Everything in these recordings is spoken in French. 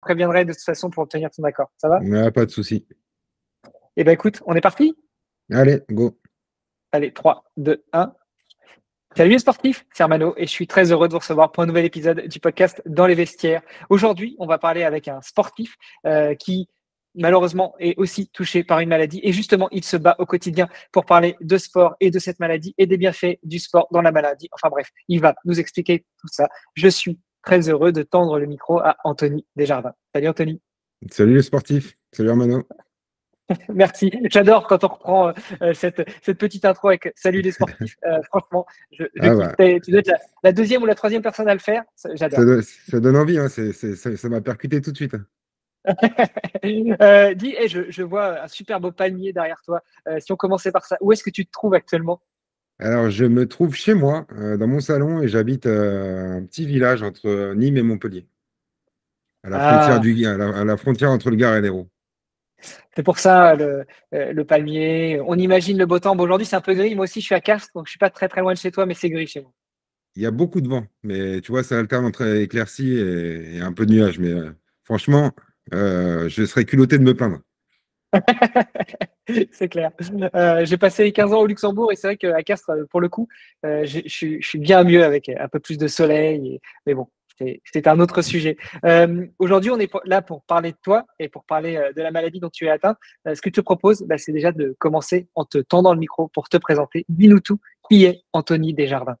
préviendrai de toute façon pour obtenir ton accord. Ça va Pas de souci. Eh bien, écoute, on est parti Allez, go. Allez, 3, 2, 1. Salut les sportifs, c'est Armano et je suis très heureux de vous recevoir pour un nouvel épisode du podcast Dans les vestiaires. Aujourd'hui, on va parler avec un sportif euh, qui malheureusement est aussi touché par une maladie et justement il se bat au quotidien pour parler de sport et de cette maladie et des bienfaits du sport dans la maladie. Enfin bref, il va nous expliquer tout ça. Je suis très heureux de tendre le micro à Anthony Desjardins. Salut Anthony. Salut les sportifs. Salut Armano. Merci. J'adore quand on reprend euh, euh, cette, petite intro avec Salut les sportifs. Euh, franchement, ah tu dois la, deuxième ou la troisième personne à le faire. J'adore. Ça, donne envie. Hein. ça m'a percuté tout de suite. Hein. dis, eh, je, vois un super beau panier derrière toi. si on commençait par ça, où est-ce que tu te trouves actuellement alors, je me trouve chez moi, euh, dans mon salon, et j'habite euh, un petit village entre Nîmes et Montpellier, ah. à la, frontière, entre le Gard et l'Hérault. C'est pour ça le, euh, palmier. On imagine le beau temps. Aujourd'hui, c'est un peu gris. Moi aussi, je suis à Castres, donc je ne suis pas très très loin de chez toi, mais c'est gris chez moi. Il y a beaucoup de vent, mais tu vois, ça alterne entre éclaircies et, un peu de nuages. Mais franchement, je serais culotté de me plaindre. c'est clair. Euh, j'ai passé 15 ans au Luxembourg et c'est vrai qu'à Castres, euh, pour le coup, euh, je suis bien mieux avec un peu plus de soleil. mais bon, c'était un autre sujet. Aujourd'hui, on est là pour parler de toi et pour parler de la maladie dont tu es atteint. ce que je te propose, bah, c'est déjà de commencer en te tendant le micro pour te présenter. dis Qui est Anthony Desjardins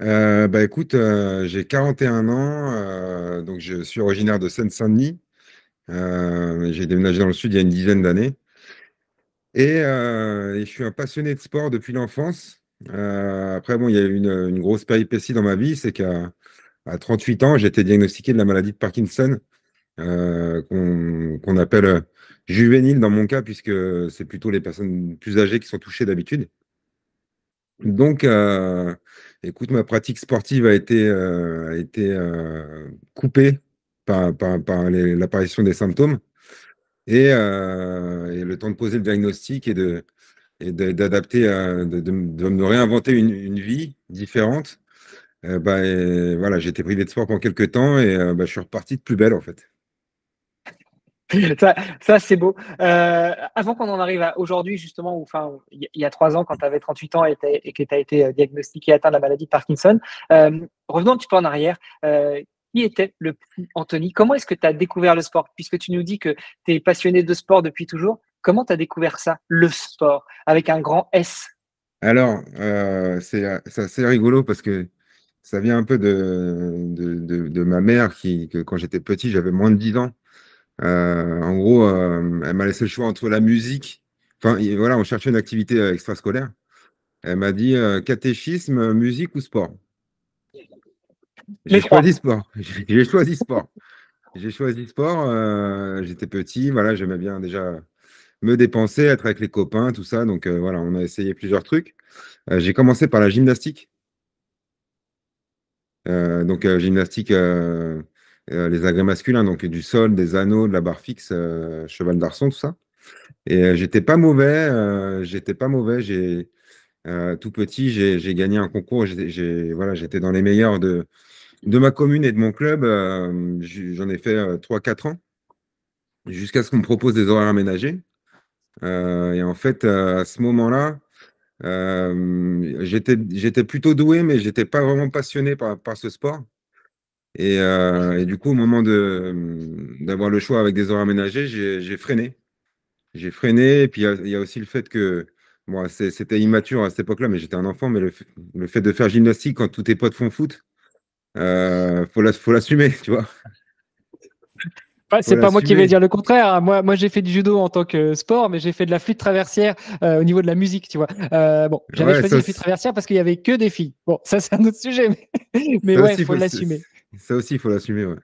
bah écoute, j'ai 41 ans, donc je suis originaire de Seine-Saint-Denis. j'ai déménagé dans le sud il y a une dizaine d'années. Euh, et, je suis un passionné de sport depuis l'enfance. Euh, après, bon, il y a eu une, grosse péripétie dans ma vie, c'est qu'à 38 ans, j'ai été diagnostiqué de la maladie de Parkinson, euh, qu'on appelle juvénile dans mon cas, puisque c'est plutôt les personnes plus âgées qui sont touchées d'habitude. Donc, écoute, ma pratique sportive a été, coupée par l'apparition des symptômes. Euh, et, le temps de poser le diagnostic et de d'adapter, euh, de, de, de, me réinventer une, une vie différente. Euh, bah, voilà, j'étais privé de sport pendant quelques temps et bah, je suis reparti de plus belle en fait. ça, c'est beau. avant qu'on en arrive à aujourd'hui, justement, enfin, il y a trois ans, quand tu avais 38 ans et, et que tu as été diagnostiqué atteint de la maladie de Parkinson, revenons un petit peu en arrière qui était le Anthony Comment est-ce que tu as découvert le sport Puisque tu nous dis que tu es passionné de sport depuis toujours, comment tu as découvert ça, le sport, avec un grand S Alors, euh, c'est assez rigolo parce que ça vient un peu de, ma mère qui, quand j'étais petit, j'avais moins de 10 ans. Euh, en gros, euh, elle m'a laissé le choix entre la musique. Enfin, voilà, on cherchait une activité extrascolaire. Elle m'a dit catéchisme, musique ou sport. J'ai choisi sport. J'ai choisi sport. J'ai choisi sport. J'étais petit, voilà, j'aimais bien déjà me dépenser, être avec les copains, tout ça. Donc euh, voilà, on a essayé plusieurs trucs. Euh, j'ai commencé par la gymnastique. Euh, donc gymnastique, les agrès masculins, donc du sol, des anneaux, de la barre fixe, cheval d'arçon, tout ça. Et j'étais pas mauvais. j'étais pas mauvais. tout petit, j'ai gagné un concours. voilà, j'étais dans les meilleurs de de ma commune et de mon club, euh, j'en ai fait 3-4 euh, ans, jusqu'à ce qu'on me propose des horaires aménagés. Euh, et en fait, à ce moment-là, j'étais plutôt doué, mais je n'étais pas vraiment passionné par, ce sport. Et, du coup, au moment d'avoir le choix avec des horaires aménagés, j'ai freiné. J'ai freiné, et puis il y, a aussi le fait que bon, c'était immature à cette époque-là, mais j'étais un enfant, mais le fait de faire gymnastique quand tous tes potes font foot, euh, faut, faut l'assumer, tu vois. c'est pas moi qui vais dire le contraire. Hein. Moi, moi j'ai fait du judo en tant que sport, mais j'ai fait de la flûte traversière euh, au niveau de la musique, tu vois. Euh, bon, j'avais fait choisi la flûte traversière parce qu'il y avait que des filles. Bon, ça c'est un autre sujet, mais, ouais, il faut l'assumer. Ça aussi, il faut l'assumer, ouais.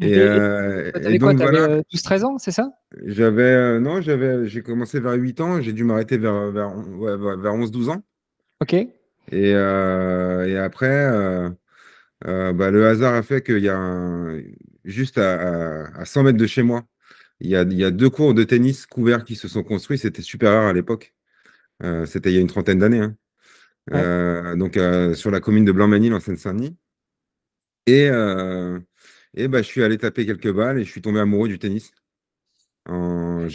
Et, euh, et quoi, 12-13 euh, ans, c'est ça J'avais non, j'avais j'ai commencé vers 8 ans, j'ai dû m'arrêter vers vers, 11-12 ans. Ok. Et, et après euh, bah, le hasard a fait qu'il y a juste à, 100 mètres de chez moi, il y, a, deux cours de tennis couverts qui se sont construits. C'était super rare à l'époque. Euh, c'était il y a une trentaine d'années. Hein. Euh, donc sur la commune de blanc manil en Seine-Saint-Denis. Et, bah, je suis allé taper quelques balles et je suis tombé amoureux du tennis. En,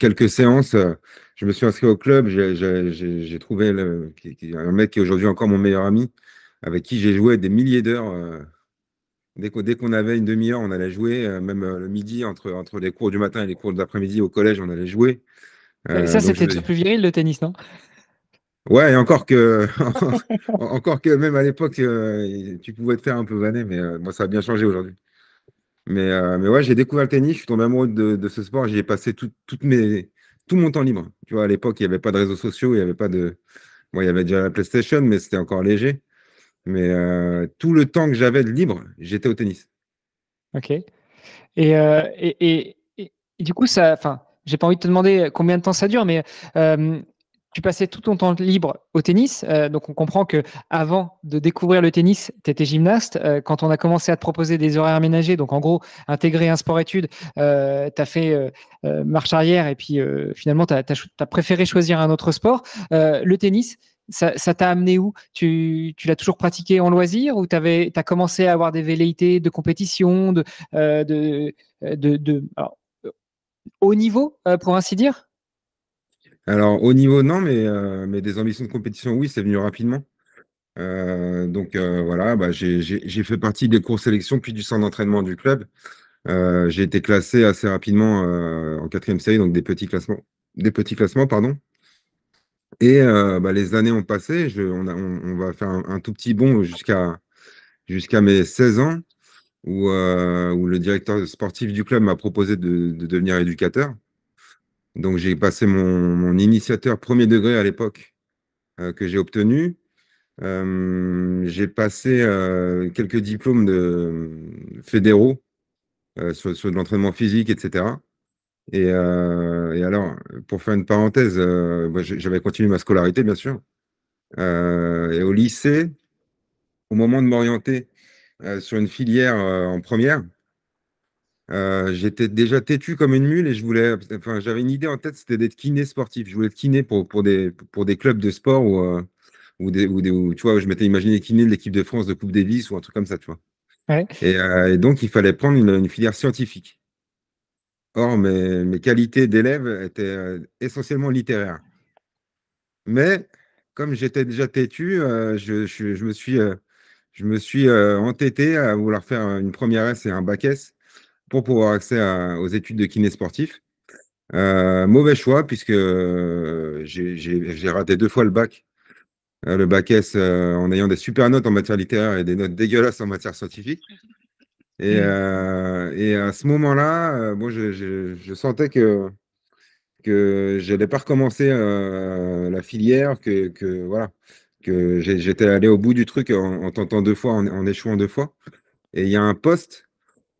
quelques séances, je me suis inscrit au club. J'ai trouvé un mec qui est aujourd'hui encore mon meilleur ami avec qui j'ai joué des milliers d'heures. Euh, dès qu'on avait une demi-heure, on allait jouer. Euh, même euh, le midi, entre, les cours du matin et les cours daprès midi au collège, on allait jouer. Ah, ça, c'était plus viril le tennis, non Ouais, et encore que, encore que même à l'époque, tu pouvais te faire un peu vanner, mais moi, ça a bien changé aujourd'hui. Mais, ouais, j'ai découvert le tennis, je suis tombé amoureux de, ce sport, j'y ai passé tout, tout mon temps libre. Tu vois, à l'époque, il n'y avait pas de réseaux sociaux, il n'y avait pas de. Bon, il y avait déjà la PlayStation, mais c'était encore léger. Mais euh, tout le temps que j'avais de libre, j'étais au tennis. Ok. Euh, et, et, et, du coup, ça, enfin, j'ai pas envie de te demander combien de temps ça dure, mais euh, tu passais tout ton temps libre au tennis. donc, on comprend que avant de découvrir le tennis, tu étais gymnaste. quand on a commencé à te proposer des horaires aménagés, donc en gros, intégrer un sport-études, tu as fait marche arrière et puis finalement, tu as, préféré choisir un autre sport. le tennis, ça t'a amené où Tu, l'as toujours pratiqué en loisir ou tu as commencé à avoir des velléités de compétition, de, euh, euh, de, de, euh, haut niveau, pour ainsi dire Alors, haut niveau, non, mais, mais des ambitions de compétition, oui, c'est venu rapidement. donc voilà, bah, j'ai fait partie des cours sélection puis du centre d'entraînement du club. j'ai été classé assez rapidement en quatrième série, donc des petits classements, des petits classements, pardon. Et euh, bah, les années ont passé. on, va faire un, tout petit bond jusqu'à jusqu'à mes 16 ans, euh, où, le directeur sportif du club m'a proposé de, devenir éducateur. Donc j'ai passé mon, initiateur premier degré à l'époque euh, que j'ai obtenu. j'ai passé quelques diplômes de fédéraux sur, sur de l'entraînement physique, etc. Euh, et, alors, pour faire une parenthèse, euh, j'avais continué ma scolarité, bien sûr. Euh, et au lycée, au moment de m'orienter sur une filière en première, j'étais déjà têtu comme une mule et je voulais, j'avais une idée en tête, c'était d'être kiné sportif. Je voulais être kiné pour, pour, des, pour des clubs de sport ou, ou, où, tu vois, je m'étais imaginé kiné de l'équipe de France de Coupe Davis ou un truc comme ça, tu vois. Et, donc, il fallait prendre une filière scientifique. Or, mes, qualités d'élève étaient euh, essentiellement littéraires. Mais comme j'étais déjà têtu, euh, je, me suis, euh, entêté à vouloir faire une première S et un bac S pour pouvoir accéder aux études de kiné sportif. mauvais choix puisque j'ai raté deux fois le bac, le bac S en ayant des super notes en matière littéraire et des notes dégueulasses en matière scientifique. Mmh. Euh, et, à ce moment-là, bon, euh, je, sentais que que n'allais pas recommencer euh, la filière, que, voilà, que j'étais allé au bout du truc en, tentant deux fois, en, échouant deux fois. Et il y a un poste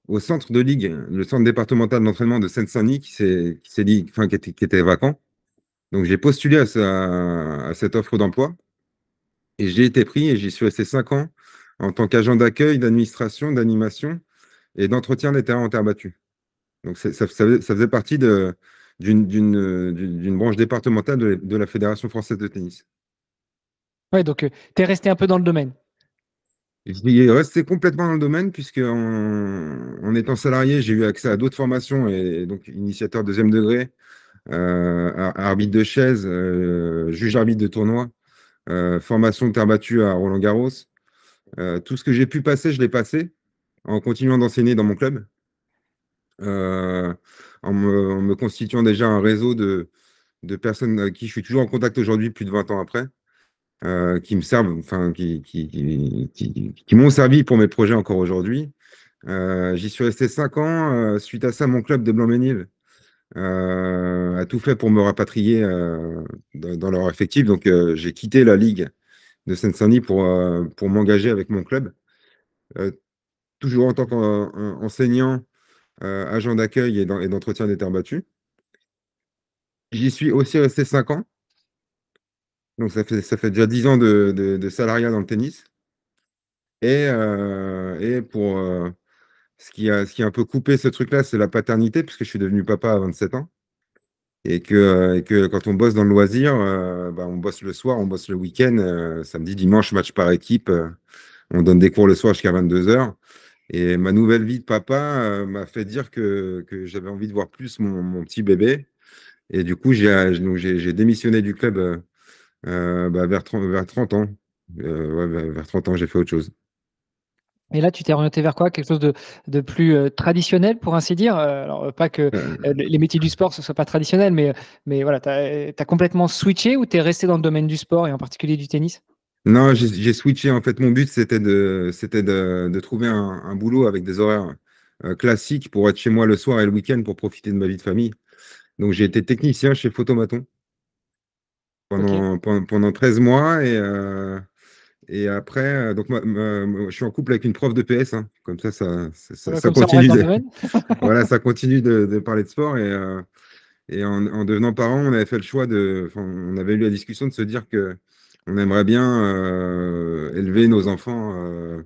au centre de ligue, le centre départemental d'entraînement de Seine-Saint-Denis qui enfin, qui, était, vacant. Donc j'ai postulé à, à, cette offre d'emploi et j'ai été pris et j'y suis resté cinq ans en tant qu'agent d'accueil, d'administration, d'animation et d'entretien des terrains en terre battue. Donc ça, faisait partie d'une branche départementale de, la Fédération française de tennis. Oui, donc euh, tu es resté un peu dans le domaine. Je suis resté complètement dans le domaine, puisque en, étant salarié, j'ai eu accès à d'autres formations, et donc initiateur deuxième degré, euh, arbitre de chaise, euh, juge arbitre de tournoi, formation de terre battue à Roland Garros. tout ce que j'ai pu passer, je l'ai passé en continuant d'enseigner dans mon club, euh, en, me, constituant déjà un réseau de, personnes avec qui je suis toujours en contact aujourd'hui, plus de 20 ans après, euh, qui me servent, enfin, qui, qui, m'ont servi pour mes projets encore aujourd'hui. Euh, j'y suis resté 5 ans. suite à ça, mon club de Blanc-Ménil a tout fait pour me rapatrier dans, leur effectif. Donc, j'ai quitté la Ligue de Seine-Saint-Denis pour, pour m'engager avec mon club toujours en tant qu'enseignant, euh, agent d'accueil et d'entretien des terres battues. J'y suis aussi resté 5 ans. Donc ça fait, ça fait déjà 10 ans de, salariat dans le tennis. Et, euh, pour euh, ce, qui a, ce qui un peu coupé ce truc-là, c'est la paternité, puisque je suis devenu papa à 27 ans. Et que, que quand on bosse dans le loisir, bah, on bosse le soir, on bosse le week-end, samedi, dimanche, match par équipe. on donne des cours le soir jusqu'à 22 heures. Et ma nouvelle vie de papa euh, m'a fait dire que, j'avais envie de voir plus mon, petit bébé. Et du coup, j'ai euh, démissionné du club euh, bah, vers, 30, vers 30 ans. vers 30 ans, j'ai fait autre chose. Et là, tu t'es orienté vers quoi Quelque chose de, de plus traditionnel, pour ainsi dire Alors, pas que les métiers du sport, ce soit pas traditionnels, mais, mais voilà, tu as, complètement switché ou tu es resté dans le domaine du sport et en particulier du tennis non, j'ai switché. En fait, mon but, c'était de, c'était de, trouver un, boulot avec des horaires euh, classiques pour être chez moi le soir et le week-end pour profiter de ma vie de famille. Donc, j'ai été technicien chez Photomaton pendant, pendant, 13 mois. Et, euh, et après, euh, donc, je suis en couple avec une prof de PS. Hein. comme ça, ça, ça, continue. De, voilà, ça continue de, parler de sport. Et, et en, en, devenant parent, on avait fait le choix de. On avait eu la discussion de se dire que on aimerait bien euh, élever nos enfants euh,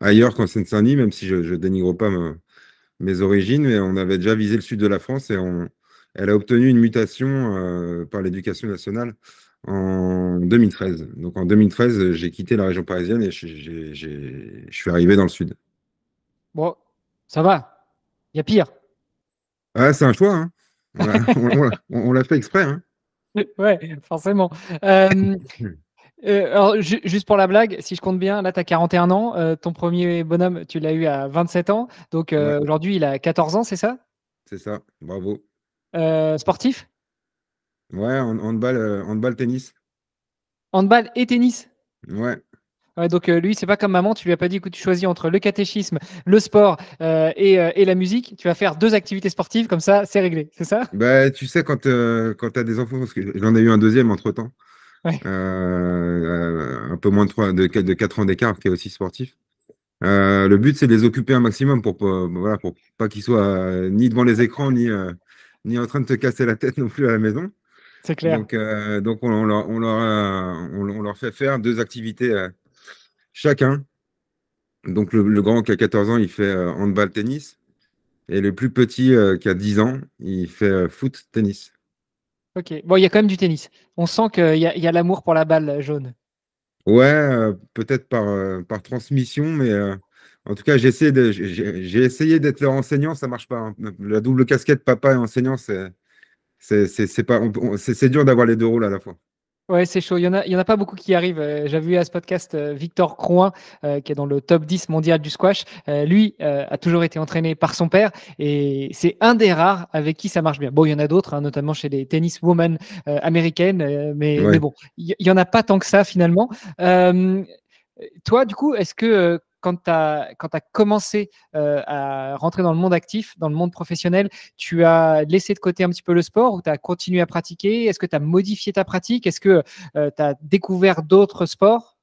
ailleurs qu'en Seine-Saint-Denis, même si je, ne dénigre pas mes origines, mais on avait déjà visé le sud de la France et on, elle a obtenu une mutation euh, par l'éducation nationale en 2013. Donc en 2013, j'ai quitté la région parisienne et je suis arrivé dans le sud. Bon, ça va, il y a pire. Ah, c'est un choix, hein. on l'a fait exprès. Hein. forcément. Euh, juste pour la blague, si je compte bien, là, tu as 41 ans. Euh, ton premier bonhomme, tu l'as eu à 27 ans. Donc, euh, aujourd'hui, il a 14 ans, c'est ça C'est ça. Bravo. Euh, sportif Ouais, handball, handball, tennis. Handball et tennis Ouais. ouais donc, lui, c'est pas comme maman, tu lui as pas dit que tu choisis entre le catéchisme, le sport et, la musique. Tu vas faire deux activités sportives, comme ça, c'est réglé, c'est ça Bah, tu sais, quand, quand tu as des enfants, parce que j'en ai eu un deuxième entre temps. Euh, euh, un peu moins de, de, 4 ans d'écart, qui est aussi sportif. Euh, le but, c'est de les occuper un maximum pour, voilà, pas qu'ils soient ni devant les écrans, ni, ni en train de te casser la tête non plus à la maison. C'est clair. Donc, on, leur, on, leur, fait faire deux activités chacun. Donc, le, le, grand qui a 14 ans, il fait handball-tennis. Et le plus petit qui a 10 ans, il fait foot-tennis. Ok, bon, il y a quand même du tennis. On sent qu'il y a, y a l'amour pour la balle jaune. Ouais, euh, peut-être par, euh, par transmission, mais euh, en tout cas, j'ai essayé, de, j'ai, essayé d'être leur enseignant, ça marche pas. Hein. La double casquette papa et enseignant, c'est, c'est, c'est, pas, c'est, c'est dur d'avoir les deux rôles à la fois. Ouais, c'est chaud. Il n'y en, a, il y en a pas beaucoup qui arrivent. Euh, j'ai J'avais vu à ce podcast euh, Victor Croin, euh, qui est dans le top 10 mondial du squash. lui a toujours été entraîné par son père et c'est un des rares avec qui ça marche bien. Bon, il y en a d'autres, hein, notamment chez les women américaines, mais, mais, bon, il n'y en a pas tant que ça finalement. toi, du coup, est-ce que quand tu as, commencé euh, à rentrer dans le monde actif, dans le monde professionnel, tu as laissé de côté un petit peu le sport ou tu as continué à pratiquer Est-ce que tu as modifié ta pratique Est-ce que euh, tu as découvert d'autres sports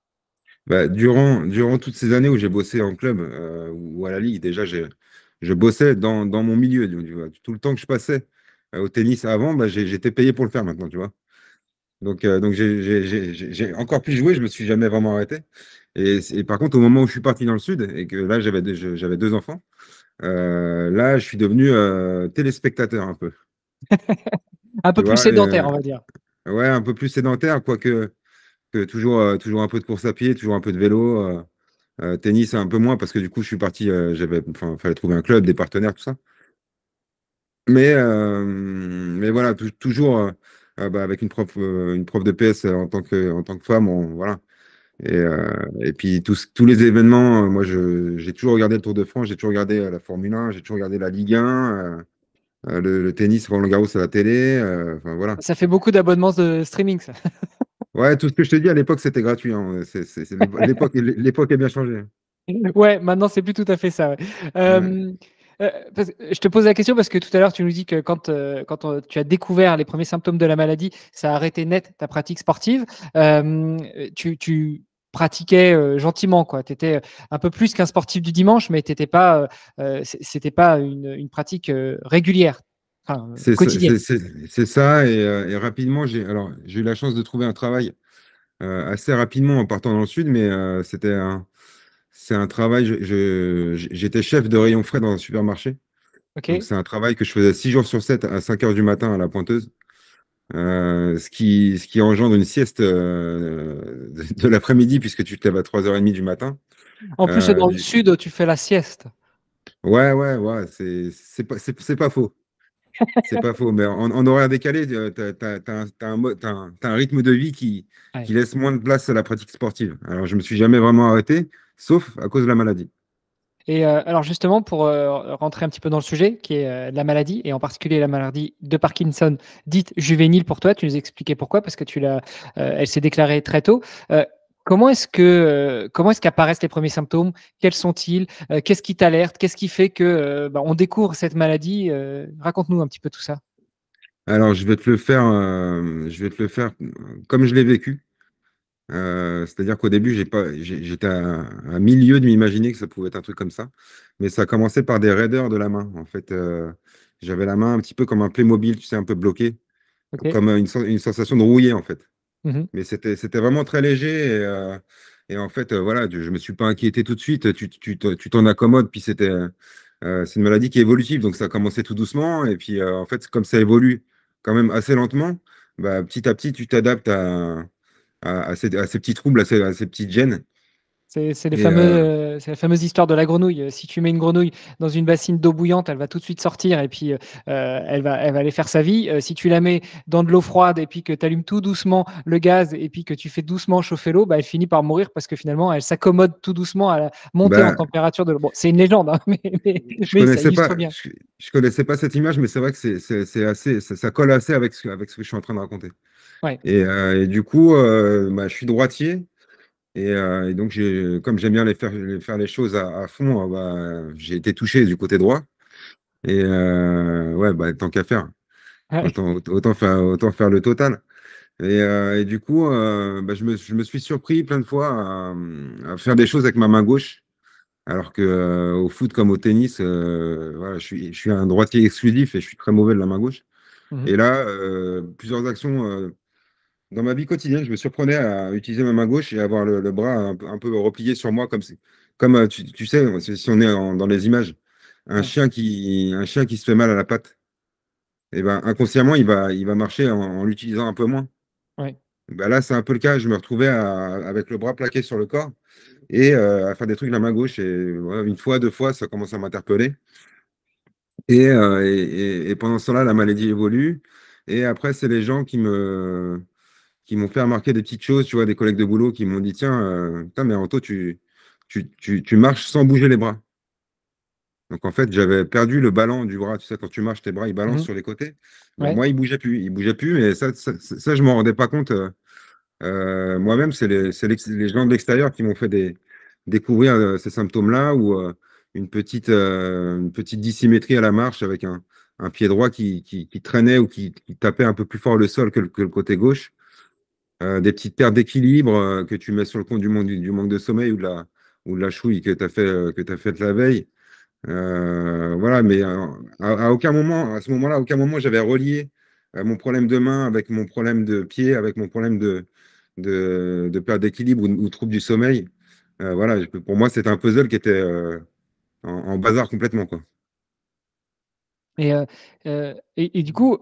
bah, durant, durant toutes ces années où j'ai bossé en club euh, ou à la ligue, déjà, je bossais dans, mon milieu. Tout le temps que je passais au tennis avant, bah, j'étais payé pour le faire maintenant, tu vois. Donc, donc j'ai encore pu jouer, je me suis jamais vraiment arrêté. Et, par contre, au moment où je suis parti dans le sud et que là j'avais j'avais deux enfants, euh, là je suis devenu euh, téléspectateur un peu. un peu plus sédentaire, euh, on va dire. Ouais, un peu plus sédentaire, quoique toujours toujours un peu de course à pied, toujours un peu de vélo. tennis un peu moins parce que du coup je suis parti, j'avais, fallait trouver un club, des partenaires, tout ça. Mais, mais voilà, toujours bah, avec une prof, une prof de PS en tant que, en tant que femme, voilà, euh, et, puis tous, tous les événements, euh, moi j'ai toujours regardé le Tour de France, j'ai toujours regardé euh, la Formule 1, j'ai toujours regardé la Ligue 1, euh, le, le, tennis, Roland Garros à la télé. voilà. Ça fait beaucoup d'abonnements de streaming, ça. ouais, tout ce que je te dis à l'époque c'était gratuit. Hein. L'époque a bien changé. Ouais, maintenant c'est plus tout à fait ça. je te pose la question parce que tout à l'heure, tu nous dis que quand, quand tu as découvert les premiers symptômes de la maladie, ça a arrêté net ta pratique sportive. tu, tu, pratiquais euh, gentiment quoi tu étais euh, un peu plus qu'un sportif du dimanche mais étais pas euh, c'était pas une, pratique régulière c'est ça et, rapidement j'ai alors j'ai eu la chance de trouver un travail assez rapidement en partant dans le sud mais c'était un c'est un travail j'étais chef de rayon frais dans un supermarché c'est un travail que je faisais 6 jours sur 7 à 5 heures du matin à la pointeuse euh, ce, qui, ce qui engendre une sieste euh, de, l'après-midi puisque tu te lèves à 3h30 du matin. En plus, dans le euh, sud, tu fais la sieste. Ouais, ouais, ouais, c'est pas, faux. C'est pas faux, mais en, aurait horaire décalé, tu as, un rythme de vie qui, qui laisse moins de place à la pratique sportive. Alors, je me suis jamais vraiment arrêté, sauf à cause de la maladie. Et euh, alors justement, pour euh, rentrer un petit peu dans le sujet, qui est euh, la maladie, et en particulier la maladie de Parkinson, dite juvénile pour toi, tu nous expliquais pourquoi, parce que tu l'as, elle s'est déclarée très tôt. Comment est-ce que comment est-ce qu'apparaissent les premiers symptômes Quels sont-ils Qu'est-ce qui t'alerte Qu'est-ce qui fait que bah, on découvre cette maladie Raconte-nous un petit peu tout ça. Alors je vais te faire, je vais te le faire comme je l'ai vécu. Euh, c'est-à-dire qu'au début, j'ai pas, j'étais à, milieu de m'imaginer que ça pouvait être un truc comme ça. Mais ça a commencé par des raideurs de la main. En fait, euh, j'avais la main un petit peu comme un Playmobil, tu sais, un peu bloqué. Comme euh, une, sensation de rouillé, en fait. Mmh Mais c'était, c'était vraiment très léger. Et, et en fait, voilà, je me suis pas inquiété tout de suite. Tu, tu t'en accommodes. Puis c'était, c'est une maladie qui est évolutive. Donc ça a commencé tout doucement. Et puis, en fait, comme ça évolue quand même assez lentement, bah, petit à petit, tu t'adaptes à à, ces, petits troubles, à ces, petites gênes. Euh, euh, c'est la fameuse histoire de la grenouille. Euh, si tu mets une grenouille dans une bassine d'eau bouillante, elle va tout de suite sortir et puis elle, va, aller faire sa vie. si tu la mets dans de l'eau froide et puis que tu allumes tout doucement le gaz et puis que tu fais doucement chauffer l'eau, bah, elle finit par mourir parce que finalement, elle s'accommode tout doucement à la montée bah en température de l'eau. c'est une légende, hein, mais, je, connaissais pas, Je, connaissais pas cette image, mais c'est vrai que c'est assez, ça, colle assez avec ce que je suis en train de raconter. Euh, et, du coup, euh, bah, je suis droitier. Et, euh, donc, comme j'aime bien les faire, les faire, les choses à, fond, bah, j'ai été touché du côté droit. Et ouais, bah, tant qu'à ah faire. Autant, faire, le total. Et, du coup, je, me, suis surpris plein de fois à, faire des choses avec ma main gauche, alors que au foot comme au tennis, je, suis, un droitier exclusif et je suis très mauvais de la main gauche. Mmh et là, plusieurs actions dans ma vie quotidienne, je me surprenais à utiliser ma main gauche et avoir le, bras un, peu replié sur moi, comme, comme euh, tu, sais, si on est dans les images, un chien, qui, un chien qui se fait mal à la patte, et eh ben, inconsciemment, il va, il va marcher en, l'utilisant un peu moins. Bah, là, c'est un peu le cas. Je me retrouvais avec le bras plaqué sur le corps et euh, à faire des trucs de la main gauche. Et une fois, deux fois, ça commence à m'interpeller. Euh, et, et, pendant ce temps-là, la maladie évolue. Et après, c'est les gens qui me, qui m'ont fait remarquer des petites choses, tu vois, des collègues de boulot qui m'ont dit Tiens, euh, mais Anto, tu, tu, marches sans bouger les bras. Donc en fait, j'avais perdu le ballon du bras. Tu sais, quand tu marches, tes bras, ils balancent mhm. sur les côtés. moi, ils ne bougeaient plus. Ils bougeaient plus, mais ça, je ne m'en rendais pas compte. Euh, euh, moi-même, c'est les, gens de l'extérieur qui m'ont fait découvrir ces symptômes-là ou une, petite, une petite dissymétrie à la marche avec un, pied droit qui, qui, traînait ou qui, tapait un peu plus fort le sol que le côté gauche. Euh, des petites pertes d'équilibre euh, que tu mets sur le compte du, manque de sommeil ou de la, ou chouille que tu as, euh, faite la veille. voilà, mais à, aucun moment, à ce moment-là, aucun moment, j'avais relié mon problème de main avec mon problème de pied, avec mon problème de, perte d'équilibre ou, trouble du sommeil. voilà, pour moi, c'était un puzzle qui était en, bazar complètement. Quoi. et du coup,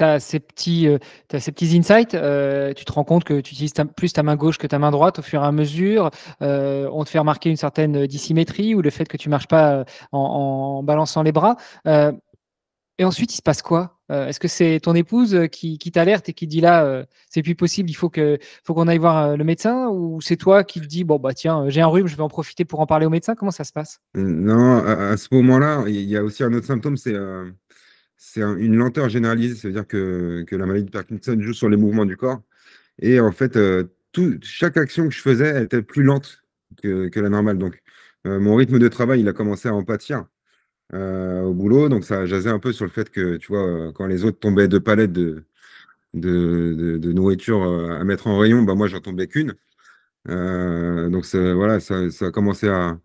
tu as ces petits, euh, ces petits insights, euh, tu te rends compte que tu utilises plus ta main gauche que ta main droite au fur et à mesure. Euh, on te fait remarquer une certaine dissymétrie ou le fait que tu marches pas en, balançant les bras. et ensuite, il se passe quoi Est-ce que c'est ton épouse qui, t'alerte et qui dit là, c'est plus possible, il faut que faut qu'on aille voir le médecin Ou c'est toi qui te dis, bon, bah tiens, j'ai un rhume, je vais en profiter pour en parler au médecin Comment ça se passe Non, à ce moment-là, il y a aussi un autre symptôme, c'est c'est une lenteur généralisée, c'est-à-dire que, que, la maladie de Parkinson joue sur les mouvements du corps. Et en fait, euh, chaque action que je faisais était plus lente que, la normale. Donc, euh, mon rythme de travail, il a commencé à en pâtir euh, au boulot. Donc, ça jasé un peu sur le fait que, tu vois, quand les autres tombaient deux palettes de, de, de, nourriture à mettre en rayon, bah, moi, j'en tombais qu'une. donc, voilà, ça a commencé à,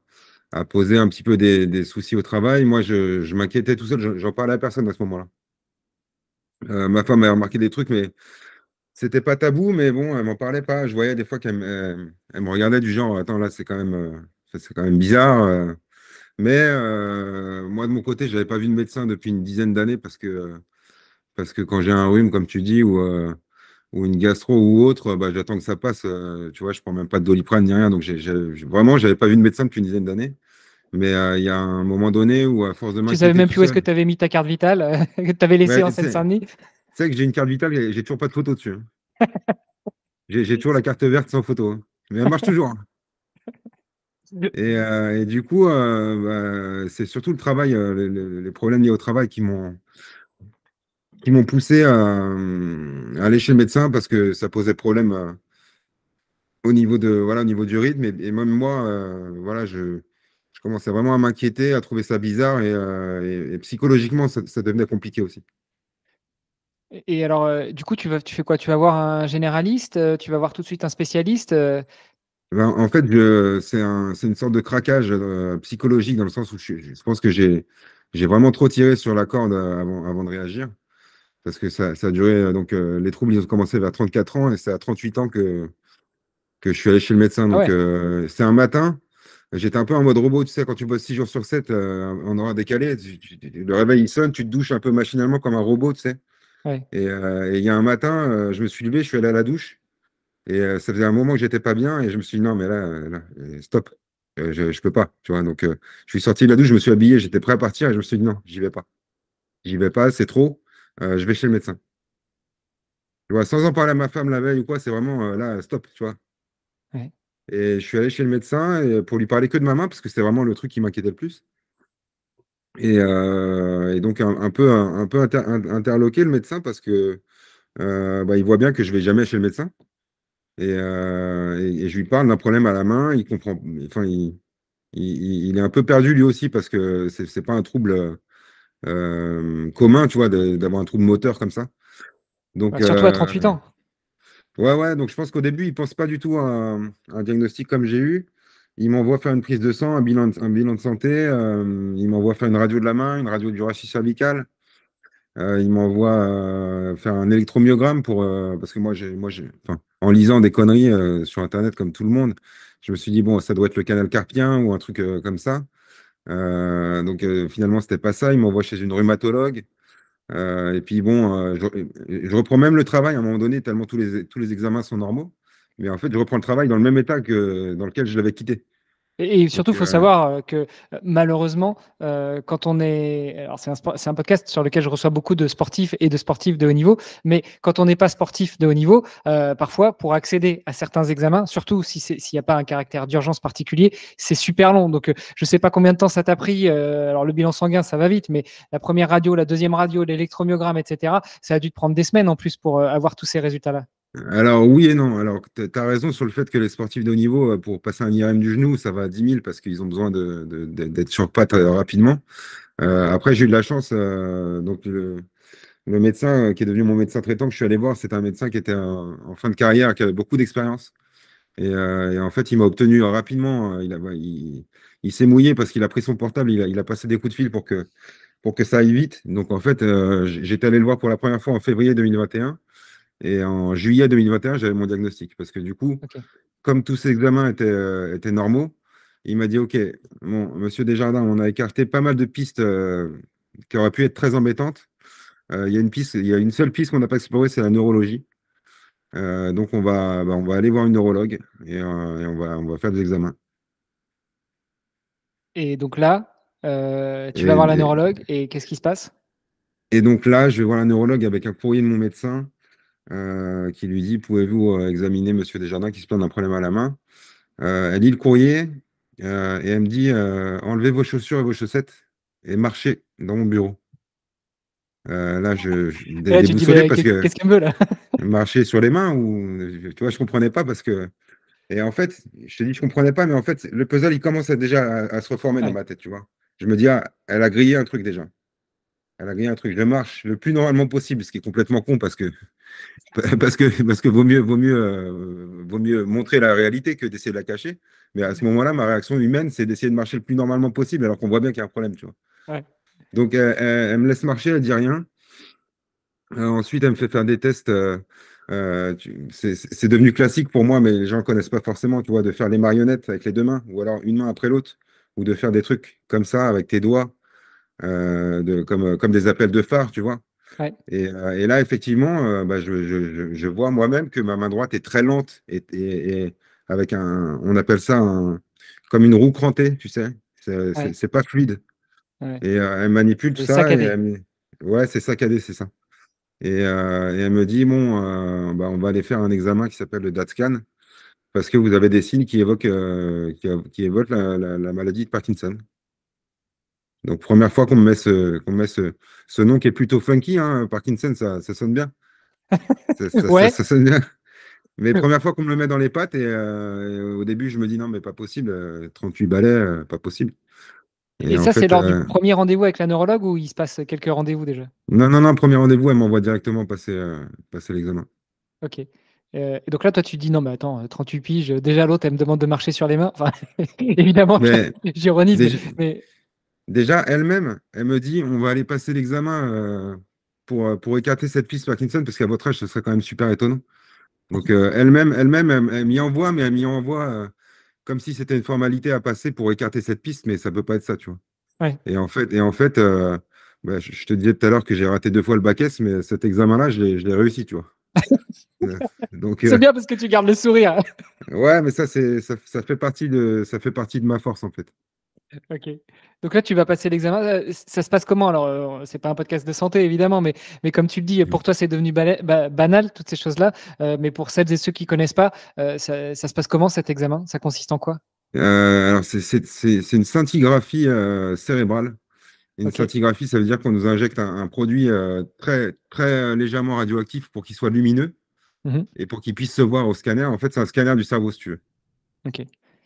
à poser un petit peu des, soucis au travail. Moi, je, m'inquiétais tout seul, j'en parlais à personne à ce moment-là. Euh, ma femme a remarqué des trucs, mais c'était pas tabou, mais bon, elle m'en parlait pas. Je voyais des fois qu'elle me regardait du genre, attends, là, c'est quand même, euh, c'est quand même bizarre. Euh. Mais moi, de mon côté, j'avais pas vu de médecin depuis une dizaine d'années parce que, parce que quand j'ai un rhume, comme tu dis, ou, une gastro ou autre, bah, j'attends que ça passe. tu vois, je prends même pas de doliprane ni rien. Donc, vraiment, je vraiment, j'avais pas vu de médecin depuis une dizaine d'années. Mais euh, il y a un moment donné où, à force de Tu savais même plus où est-ce que tu avais mis ta carte vitale, euh, que tu avais laissée en Seine-Saint-Denis. sais que j'ai une carte vitale je j'ai toujours pas de photo dessus. Hein. j'ai toujours la carte verte sans photo. Hein. Mais elle marche toujours. Hein. Euh, et, du coup, bah, c'est surtout le travail, les, problèmes liés au travail qui m'ont qui m'ont poussé à, aller chez le médecin parce que ça posait problème au niveau de voilà au niveau du rythme et, et même moi voilà je je commençais vraiment à m'inquiéter, à trouver ça bizarre et, euh, psychologiquement, ça, devenait compliqué aussi. Et, alors, euh, du coup, tu, vas, tu fais quoi Tu vas voir un généraliste euh, Tu vas voir tout de suite un spécialiste eh ben, En fait, c'est une sorte de craquage psychologique dans le sens où je, pense que j'ai vraiment trop tiré sur la corde avant, de réagir. Parce que ça, a duré, donc les troubles, ils ont commencé vers 34 ans et c'est à 38 ans que, je suis allé chez le médecin. Ah donc, c'est un matin, J'étais un peu en mode robot, tu sais, quand tu bosses six jours sur 7 euh, on aura décalé, le réveil sonne, tu te douches un peu machinalement comme un robot, tu sais. Euh, et il y a un matin, euh, je me suis levé, je suis allé à la douche. Et ça faisait un moment que j'étais pas bien et je me suis dit non, mais là, stop, je, je peux pas, tu vois. Donc je suis sorti de la douche, je me suis habillé, j'étais prêt à partir et je me suis dit non, j'y vais pas. J'y vais pas, c'est trop, je vais chez le médecin. Tu vois, sans en parler à ma femme la veille ou quoi, c'est vraiment là, stop, tu vois. Et je suis allé chez le médecin euh, pour lui parler que de ma main, parce que c'était vraiment le truc qui m'inquiétait le plus. Et, euh, donc un, peu, interloqué le médecin, parce que euh, bah, il voit bien que je ne vais jamais chez le médecin. Et, je lui parle d'un problème à la main, il comprend, enfin, il, est un peu perdu lui aussi, parce que ce n'est pas un trouble commun, tu vois, d'avoir un trouble moteur comme ça. Donc, bah, surtout à 38 ans. Ouais, ouais, donc je pense qu'au début, ils pense pas du tout à un, diagnostic comme j'ai eu. Il m'envoie faire une prise de sang, un bilan de, un bilan de santé. Euh, Il m'envoie faire une radio de la main, une radio du rachis cervical. Euh, Il m'envoie euh, faire un électromyogramme pour. parce que moi, j'ai, moi j'ai, en lisant des conneries sur Internet, comme tout le monde, je me suis dit, bon, ça doit être le canal carpien ou un truc comme ça. donc finalement, n'était pas ça. Il m'envoie chez une rhumatologue. Euh, et puis bon, euh, je, je, reprends même le travail à un moment donné, tellement tous les, tous les examens sont normaux. Mais en fait, je reprends le travail dans le même état que dans lequel je l'avais quitté. Et surtout, il faut euh, savoir euh, que euh, malheureusement, quand on est. Alors, c'est un, c'est un, podcast sur lequel je reçois beaucoup de sportifs et de sportifs de haut niveau, mais quand on n'est pas sportif de haut niveau, parfois, pour accéder à certains examens, surtout si s'il n'y a pas un caractère d'urgence particulier, c'est super long. Donc, je ne sais pas combien de temps ça t'a pris. alors, le bilan sanguin, ça va vite, mais la première radio, la deuxième radio, l'électromyogramme, etc., ça a dû te prendre des semaines en plus pour avoir tous ces résultats-là. Alors oui et non. Alors tu as raison sur le fait que les sportifs de haut niveau, euh, pour passer un IRM du genou, ça va à 10 000 parce qu'ils ont besoin d'être sur pattes euh, rapidement. Euh, après, j'ai eu de la chance. donc le, médecin qui est devenu mon médecin traitant que je suis allé voir, c'était un médecin qui était en, fin de carrière, qui avait beaucoup d'expérience. Et, en fait, il m'a obtenu rapidement. Bah, il, s'est mouillé parce qu'il a pris son portable. Il a, passé des coups de fil pour que, pour que ça aille vite. Donc en fait, j'étais allé le voir pour la première fois en février 2021. Et en juillet 2021, j'avais mon diagnostic parce que du coup, comme tous ces examens euh, étaient, normaux, il m'a dit Ok, monsieur Desjardins, on a écarté pas mal de pistes euh, qui auraient pu être très embêtantes. Euh, il y, a une piste, y a une seule piste qu'on n'a pas explorée, c'est la neurologie. donc, bah, on va, aller voir une neurologue et, on, va, faire des examens. Et donc là, tu vas voir la neurologue et qu'est-ce qui se passe Et donc là, je vais voir la neurologue avec un courrier de mon médecin euh, qui lui dit Pouvez-vous euh, examiner Monsieur Desjardins qui se plaint d'un problème à la main euh, Elle lit le courrier et elle me dit Enlevez vos chaussures et vos chaussettes et marchez dans mon bureau. là, je, je parce que. Qu'est-ce veut là Marcher sur les mains ou. Tu vois, je comprenais pas parce que. Et en fait, je te dis, je comprenais pas, mais en fait, le puzzle, il commence déjà à, se reformer dans ma tête, tu vois. Je me dis, ah, elle a grillé un truc déjà. Elle a grillé un truc. Je marche le plus normalement possible, ce qui est complètement con parce que parce que parce que vaut mieux vaut mieux euh, vaut mieux montrer la réalité que d'essayer de la cacher. Mais à ce moment-là, ma réaction humaine, c'est d'essayer de marcher le plus normalement possible, alors qu'on voit bien qu'il y a un problème, tu vois. Donc elle, me laisse marcher, elle dit rien. Euh, ensuite, elle me fait faire des tests. Euh, c'est devenu classique pour moi, mais les gens connaissent pas forcément, tu vois, de faire les marionnettes avec les deux mains, ou alors une main après l'autre, ou de faire des trucs comme ça avec tes doigts, comme comme des appels de phare, tu vois. Euh, et, là, effectivement, euh, bah, je, vois moi-même que ma main droite est très lente et, avec un, on appelle ça comme une roue crantée, tu sais, c'est pas fluide. Euh, et elle manipule tout ça. Elle, ouais, c'est saccadé, c'est ça. Et, elle me dit bon, bah, on va aller faire un examen qui s'appelle le DATSCAN parce que vous avez des signes qui évoquent, qui, évoquent la, maladie de Parkinson. Donc, première fois qu'on me met, ce, qu'on met ce, nom qui est plutôt funky. Parkinson, ça, sonne bien. Mais hum. première fois qu'on me le met dans les pattes, et, euh, au début, je me dis non, mais pas possible, 38 euh, balais, euh, pas possible. Et, ça, c'est lors du premier rendez-vous avec la neurologue ou il se passe quelques rendez-vous déjà Non, non, non, premier rendez-vous, elle m'envoie directement passer, passer l'examen. Ok. et donc là, toi, tu dis non, mais attends, 38 piges, déjà l'autre, elle me demande de marcher sur les mains. évidemment, j'ironise, mais, Déjà, elle-même, elle me dit on va aller passer l'examen euh, pour, euh, pour écarter cette piste Parkinson, parce qu'à votre âge, ce serait quand même super étonnant. Donc euh, elle-même, elle-même, elle, m'y envoie, mais elle m'y envoie comme si c'était une formalité à passer pour écarter cette piste, mais ça peut pas être ça, tu vois. Et en fait, et en fait bah, je, te disais tout à l'heure que j'ai raté deux fois le bac S, mais cet examen-là, je l'ai réussi, tu vois. c'est bien parce que tu gardes le sourire. ouais, mais ça, ça, fait partie de, ça fait partie de ma force en fait. Ok. Donc là, tu vas passer l'examen. Euh, ça se passe comment Alors, euh, c'est pas un podcast de santé, évidemment, mais, mais comme tu le dis, pour toi, c'est devenu banal, toutes ces choses-là. Euh, mais pour celles et ceux qui connaissent pas, ça, se passe comment cet examen Ça consiste en quoi Alors, c'est une scintigraphie cérébrale. Une scintigraphie, ça veut dire qu'on nous injecte un, produit très, très légèrement radioactif pour qu'il soit lumineux mmh et pour qu'il puisse se voir au scanner. En fait, c'est un scanner du cerveau, si tu veux. Ok.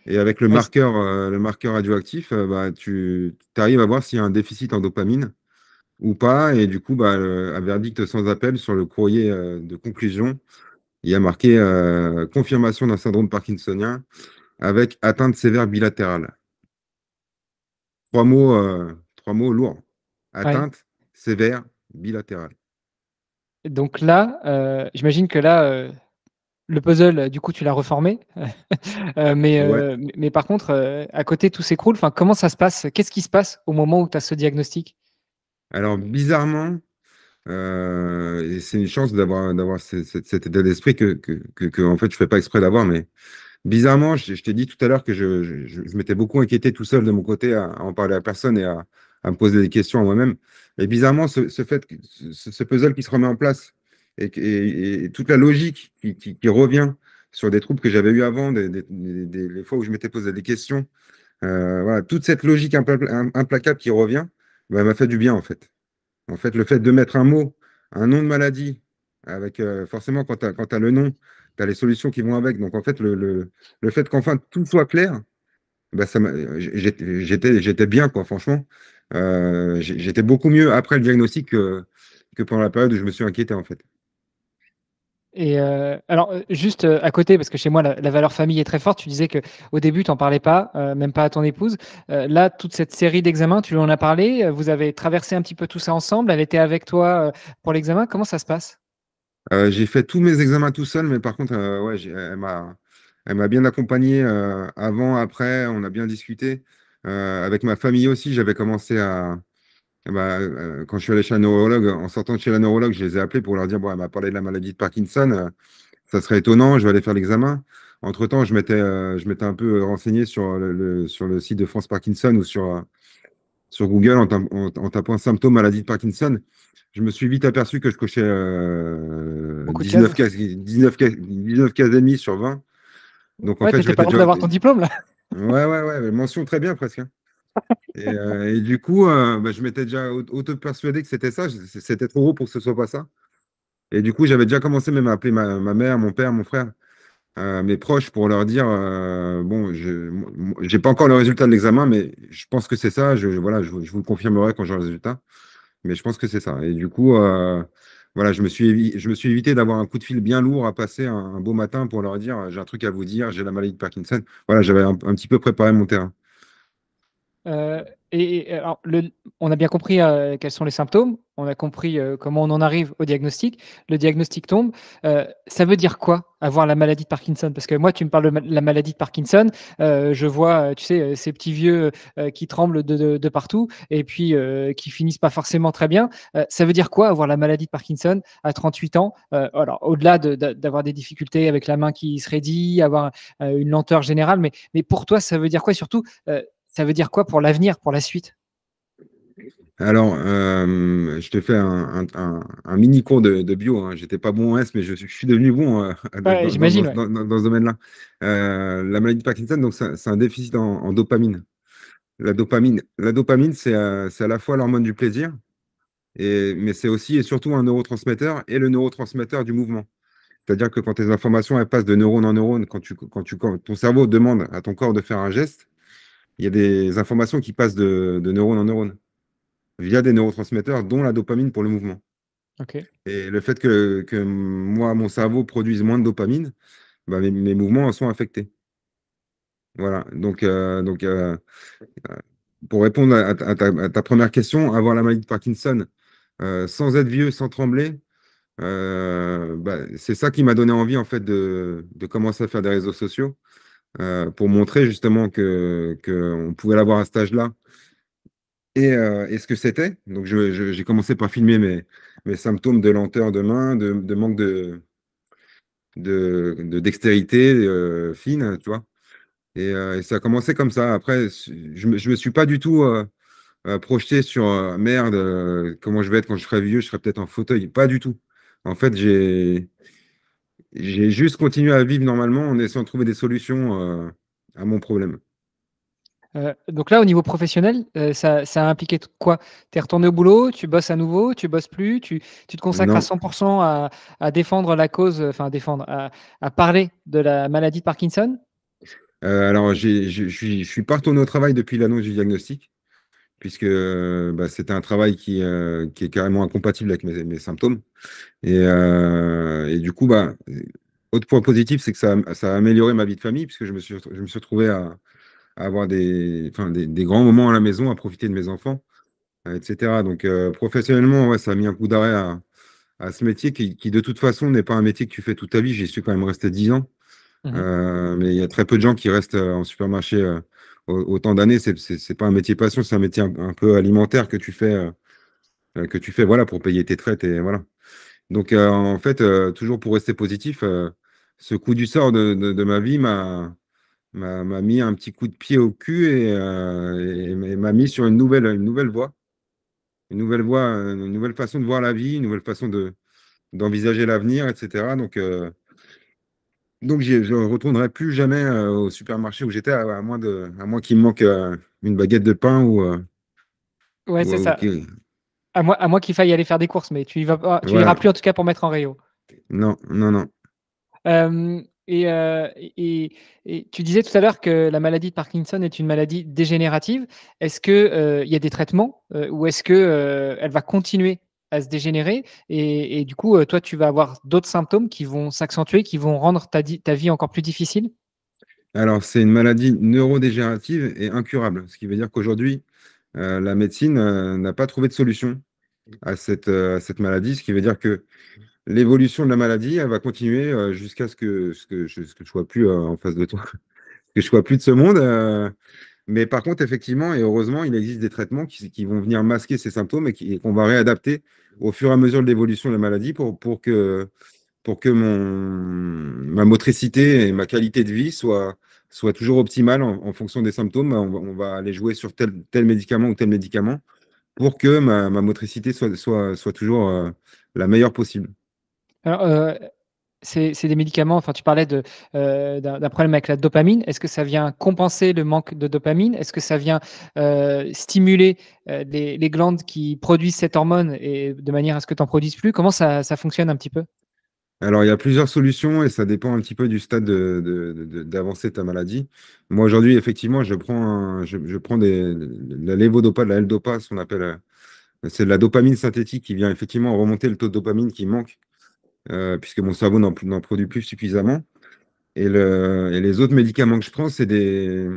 Et avec le ah, marqueur, euh, le marqueur radioactif, euh, bah, tu arrives à voir s'il y a un déficit en dopamine ou pas. Et du coup, bah, un verdict sans appel sur le courrier euh, de conclusion, il y a marqué confirmation d'un syndrome parkinsonien avec atteinte sévère bilatérale. Trois mots, trois mots lourds. Atteinte sévère bilatérale. Donc là, j'imagine que là, le puzzle, euh, du coup, tu l'as reformé. Euh, euh, mais, mais, par contre, à côté, tout s'écroule. Enfin, comment ça se passe Qu'est-ce qui se passe au moment où tu as ce diagnostic Alors, bizarrement, c'est une chance d'avoir cet état d'esprit que, que, que, en fait, je fais pas exprès d'avoir. Mais bizarrement, je, t'ai dit tout à l'heure que je, m'étais beaucoup inquiété tout seul de mon côté à, en parler à personne et à, me poser des questions à moi-même. Et bizarrement, ce, fait, ce puzzle qui se remet en place et, toute la logique qui, revient sur des troubles que j'avais eu avant, des, les fois où je m'étais posé des questions. Euh, voilà, toute cette logique implacable qui revient, ben, m'a fait du bien en fait. En fait, le fait de mettre un mot, un nom de maladie, avec euh, forcément quand tu as, le nom, tu as les solutions qui vont avec. Donc en fait, le, fait qu'enfin tout soit clair, ben, j'étais bien quoi, franchement. Euh, j'étais beaucoup mieux après le diagnostic que, que pendant la période où je me suis inquiété en fait. Et euh, alors, euh, juste euh, à côté, parce que chez moi, la, valeur famille est très forte, tu disais qu'au début, tu n'en parlais pas, même pas à ton épouse. là, toute cette série d'examens, tu lui en as parlé, vous avez traversé un petit peu tout ça ensemble, elle était avec toi pour l'examen, comment ça se passe J'ai fait tous mes examens tout seul, mais par contre, ouais, elle m'a bien accompagné avant, après, on a bien discuté. avec ma famille aussi, j'avais commencé à, eh ben, euh, quand je suis allé chez la neurologue, en sortant de chez la neurologue, je les ai appelés pour leur dire bon, elle m'a parlé de la maladie de Parkinson, euh, ça serait étonnant, je vais aller faire l'examen. Entre temps, je m'étais, euh, je m'étais un peu renseigné sur le, sur le site de France Parkinson ou sur, sur Google en, tapant symptômes maladie de Parkinson. Je me suis vite aperçu que je cochais 19 cases. et demie sur 20. Donc, en fait, j'étais pas d'avoir ton diplôme là. ouais, ouais, ouais, mention très bien presque. Hein. Euh, et, du coup, euh, bah, je m'étais déjà auto-persuadé que c'était ça. C'était trop gros pour que ce soit pas ça. Et du coup, j'avais déjà commencé même à appeler ma, mère, mon père, mon frère, euh, mes proches pour leur dire bon, je n'ai pas encore le résultat de l'examen, mais je pense que c'est ça. Je, voilà, je, vous le confirmerai quand j'aurai le résultat. Mais je pense que c'est ça. Et du coup, voilà, je me suis, je me suis évité d'avoir un coup de fil bien lourd à passer un, beau matin pour leur dire j'ai un truc à vous dire, j'ai la maladie de Parkinson. Voilà, j'avais un petit peu préparé mon terrain. Euh, et on a bien compris euh, quels sont les symptômes, on a compris euh, comment on en arrive au diagnostic. Le diagnostic tombe. ça veut dire quoi avoir la maladie de Parkinson Parce que moi, tu me parles de la maladie de Parkinson, je vois, tu sais, ces petits vieux qui tremblent de, partout et puis qui finissent pas forcément très bien. ça veut dire quoi avoir la maladie de Parkinson à 38 ans Alors, au-delà d'avoir des difficultés avec la main qui se raidit, avoir une lenteur générale, mais, mais pour toi, ça veut dire quoi Surtout, ça veut dire quoi pour l'avenir, pour la suite alors, euh, je te fais un, mini cours de, bio. Hein. J'étais pas bon en S, mais je, suis devenu bon euh, dans, ce domaine-là. Euh, la maladie de Parkinson, donc c'est, un déficit en, dopamine. La dopamine, la dopamine, c'est, à la fois l'hormone du plaisir, et, mais c'est aussi et surtout un neurotransmetteur et le neurotransmetteur du mouvement. C'est-à-dire que quand tes informations passent de neurone en neurone, quand, tu, quand, tu, quand ton cerveau demande à ton corps de faire un geste, il y a des informations qui passent de, neurones neurone en neurone via des neurotransmetteurs, dont la dopamine pour le mouvement. Et le fait que, moi, mon cerveau produise moins de dopamine, bah, mes, mouvements en sont affectés. Voilà. Donc, euh, donc euh, euh, pour répondre à, ta, première question, avoir la maladie de Parkinson sans être vieux, sans trembler, bah, c'est ça qui m'a donné envie en fait de, de, commencer à faire des réseaux sociaux. Euh, pour montrer justement que qu'on pouvait l'avoir à cet âge-là et, euh, ce que c'était. Donc j'ai commencé par filmer mes, mes symptômes de lenteur de main, de, manque de, de, dextérité euh, fine, tu vois. Et, et, ça a commencé comme ça. Après, je ne me suis pas du tout projeté sur merde, comment je vais être quand je serai vieux, je serai peut-être en fauteuil. Pas du tout. En fait, j'ai j'ai juste continué à vivre normalement en essayant de trouver des solutions euh, à mon problème. Euh, donc là, au niveau professionnel, euh, ça, a impliqué quoi Tu es retourné au boulot, tu bosses à nouveau, tu bosses plus, tu, te consacres à 100% à, défendre la cause, enfin à défendre, à, parler de la maladie de Parkinson Alors, je ne suis pas retourné au travail depuis l'annonce du diagnostic puisque bah, c'était un travail euh, qui, est carrément incompatible avec mes, symptômes. Euh, et, du coup, bah, autre point positif, c'est que ça, a amélioré ma vie de famille, puisque je me suis, je me suis retrouvé à, avoir des, des, grands moments à la maison, à profiter de mes enfants, euh, etc. Donc professionnellement, ça a mis un coup d'arrêt à, ce métier qui, de toute façon, n'est pas un métier que tu fais toute ta vie. J'y suis quand même resté 10 ans. Mmh mais il y a très peu de gens qui restent en supermarché autant d'années, c'est n'est pas un métier passion, c'est un métier un, peu alimentaire que tu fais, euh, que tu fais voilà, pour payer tes traites. Et, voilà. Donc, euh, en fait, euh, toujours pour rester positif, ce coup du sort de, de, ma vie m'a mis un petit coup de pied au cul et, m'a mis sur une nouvelle, une nouvelle voie. Une nouvelle voie, une nouvelle façon de voir la vie, une nouvelle façon d'envisager l'avenir, etc. Donc, donc je ne retournerai plus jamais euh, au supermarché où j'étais, à, moins, de, à moins qu'il me manque euh, une baguette de pain ou. Euh, ouais, c'est ça. À moins, à qu'il faille aller faire des courses, mais tu y vas tu plus en tout cas pour mettre en rayon. Non, non, non. Et, tu disais tout à l'heure que la maladie de Parkinson est une maladie dégénérative. Est-ce qu'il il y a des traitements ou est-ce qu'elle va continuer à se dégénérer. Et, du coup, euh, toi, tu vas avoir d'autres symptômes qui vont s'accentuer, qui vont rendre ta, vie encore plus difficile Alors, c'est une maladie neurodégénérative et incurable, ce qui veut dire qu'aujourd'hui, euh, la médecine euh, n'a pas trouvé de solution à cette, maladie, ce qui veut dire que l'évolution de la maladie, elle va continuer jusqu'à ce que, ce je, ne sois plus en face de toi, que je sois plus de ce monde. Mais par contre, effectivement, et heureusement, il existe des traitements qui, vont venir masquer ces symptômes et qu'on va réadapter au fur et à mesure de l'évolution de la maladie pour, pour que, pour que mon, ma motricité et ma qualité de vie soient, soit toujours optimales en, fonction des symptômes. On va, aller jouer sur tel, tel médicament ou tel médicament pour que ma, motricité soit, soit, toujours euh, la meilleure possible. Alors, euh, c'est des médicaments, enfin tu parlais euh, d'un problème avec la dopamine. Est-ce que ça vient compenser le manque de dopamine Est-ce que ça vient euh, stimuler euh, les, glandes qui produisent cette hormone et de manière à ce que tu n'en produises plus Comment ça, fonctionne un petit peu alors, il y a plusieurs solutions et ça dépend un petit peu du stade d'avancée de, ta maladie. Moi, aujourd'hui, effectivement, je prends, la levodopa, la L-dopa, ce qu'on appelle, c'est de la dopamine synthétique qui vient effectivement remonter le taux de dopamine qui manque euh, puisque mon cerveau n'en produit plus suffisamment. Et, les autres médicaments que je prends, c'est des.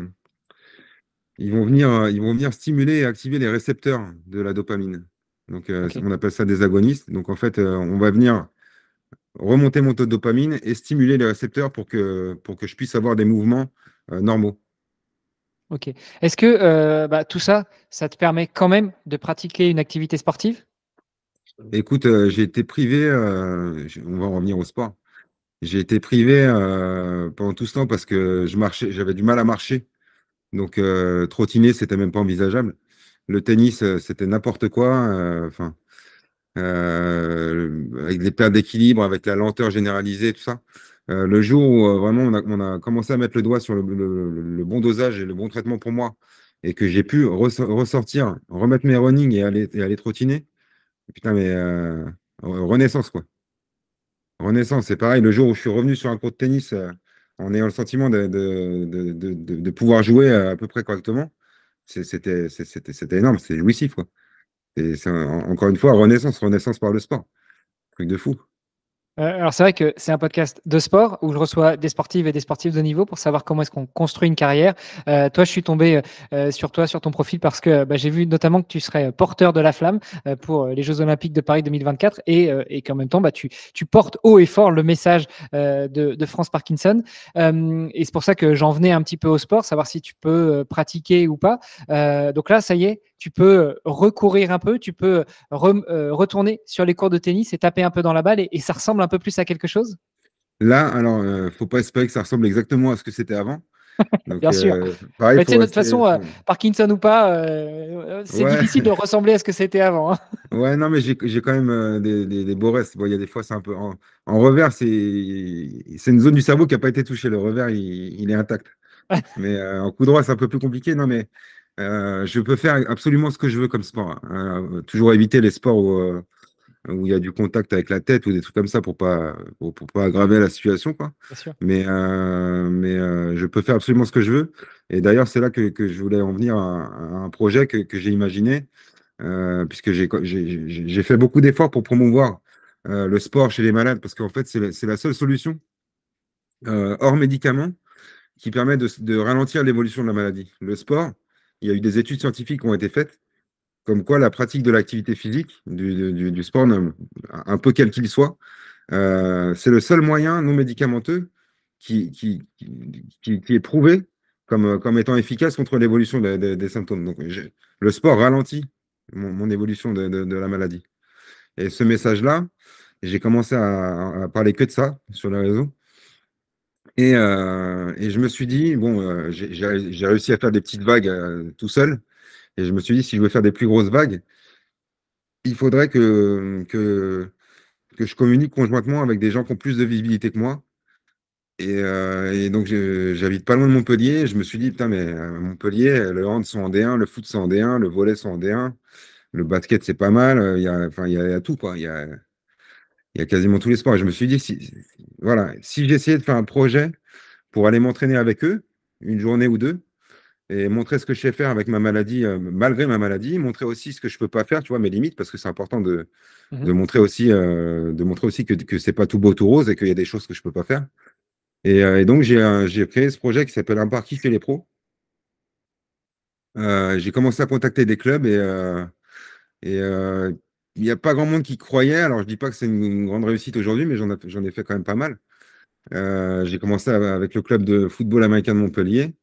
Ils vont, venir, stimuler et activer les récepteurs de la dopamine. Donc, euh, on appelle ça des agonistes. Donc, en fait, euh, on va venir remonter mon taux de dopamine et stimuler les récepteurs pour que, je puisse avoir des mouvements normaux. Ok. Est-ce que bah, tout ça, ça te permet quand même de pratiquer une activité sportive bah, écoute, euh, j'ai été privé, euh, on va revenir au sport. J'ai été privé euh, pendant tout ce temps parce que je marchais, j'avais du mal à marcher. Donc trottiner, c'était même pas envisageable. Le tennis, c'était n'importe quoi. Enfin, avec des pertes d'équilibre, avec la lenteur généralisée, tout ça. le jour où vraiment on a, commencé à mettre le doigt sur le, bon dosage et le bon traitement pour moi, et que j'ai pu ressortir, remettre mes running et aller trottiner, Putain, mais euh, renaissance, quoi. Renaissance, c'est pareil. Le jour où je suis revenu sur un court de tennis euh, en ayant le sentiment de, de, pouvoir jouer euh, à peu près correctement, c'était énorme, c'était jouissif, quoi. Et c'est encore une fois, renaissance, renaissance par le sport. Truc de fou. Euh, alors c'est vrai que c'est un podcast de sport où je reçois des sportives et des sportifs de niveau pour savoir comment est-ce qu'on construit une carrière. Euh, toi, je suis tombé euh, sur toi, sur ton profil parce que bah, j'ai vu notamment que tu serais porteur de la flamme pour les Jeux Olympiques de Paris 2024 et, qu'en même temps, bah, tu, portes haut et fort le message de, France Parkinson. et c'est pour ça que j'en venais un petit peu au sport, savoir si tu peux pratiquer ou pas. donc là, ça y est, tu peux recourir un peu, tu peux retourner sur les cours de tennis et taper un peu dans la balle et, et ça ressemble un peu plus à quelque chose Là, alors, ne euh, faut pas espérer que ça ressemble exactement à ce que c'était avant. Bien euh, sûr. pareil, de toute façon, euh, Parkinson ou pas, c'est difficile de ressembler à ce que c'était avant. Hein. Ouais, non, mais j'ai quand même des, des, beaux restes. Bon, il y a des fois, c'est un peu. En, revers, c'est une zone du cerveau qui n'a pas été touchée. Le revers, il, est intact. mais en coup droit, c'est un peu plus compliqué. Non, mais je peux faire absolument ce que je veux comme sport. Hein. toujours éviter les sports où où il y a du contact avec la tête ou des trucs comme ça pour pas pour, pas aggraver la situation quoi. Mais euh, mais euh, je peux faire absolument ce que je veux. Et d'ailleurs c'est là que, je voulais en venir à, un projet que, j'ai imaginé euh, puisque j'ai fait beaucoup d'efforts pour promouvoir le sport chez les malades parce qu'en fait c'est la, seule solution hors médicaments qui permet de, de ralentir l'évolution de la maladie. Le sport, il y a eu des études scientifiques qui ont été faites comme quoi la pratique de l'activité physique, du, sport, un peu quel qu'il soit, euh, c'est le seul moyen non médicamenteux qui, qui, est prouvé comme, comme, étant efficace contre l'évolution des symptômes. Donc, le sport ralentit mon, évolution de, la maladie. Et ce message-là, j'ai commencé à, parler que de ça sur les réseaux. Et, euh, je me suis dit, bon, euh, j'ai réussi à faire des petites vagues tout seul et je me suis dit, si je veux faire des plus grosses vagues, il faudrait que, que, je communique conjointement avec des gens qui ont plus de visibilité que moi. Et, euh, donc, j'habite pas loin de Montpellier. Je me suis dit, putain, mais euh, Montpellier, le hand, sont en D1, le foot, sont en D1, le volet, sont en D1, le basket, c'est pas mal. Euh, il y a, enfin, tout, quoi. Il y a, il y a quasiment tous les sports. Et je me suis dit, si, voilà, si j'essayais de faire un projet pour aller m'entraîner avec eux, une journée ou deux, et montrer ce que je sais faire avec ma maladie, euh, malgré ma maladie, montrer aussi ce que je ne peux pas faire, tu vois, mes limites, parce que c'est important de, mhm. montrer aussi, euh, de montrer aussi que, ce n'est pas tout beau, tout rose et qu'il y a des choses que je ne peux pas faire. Et, euh, donc, j'ai créé ce projet qui s'appelle Un Parc qui fait les pros. j'ai commencé à contacter des clubs et il n'y a pas grand monde qui croyait. Alors, je ne dis pas que c'est une, grande réussite aujourd'hui, mais j'en ai fait quand même pas mal. j'ai commencé avec le club de football américain de Montpellier.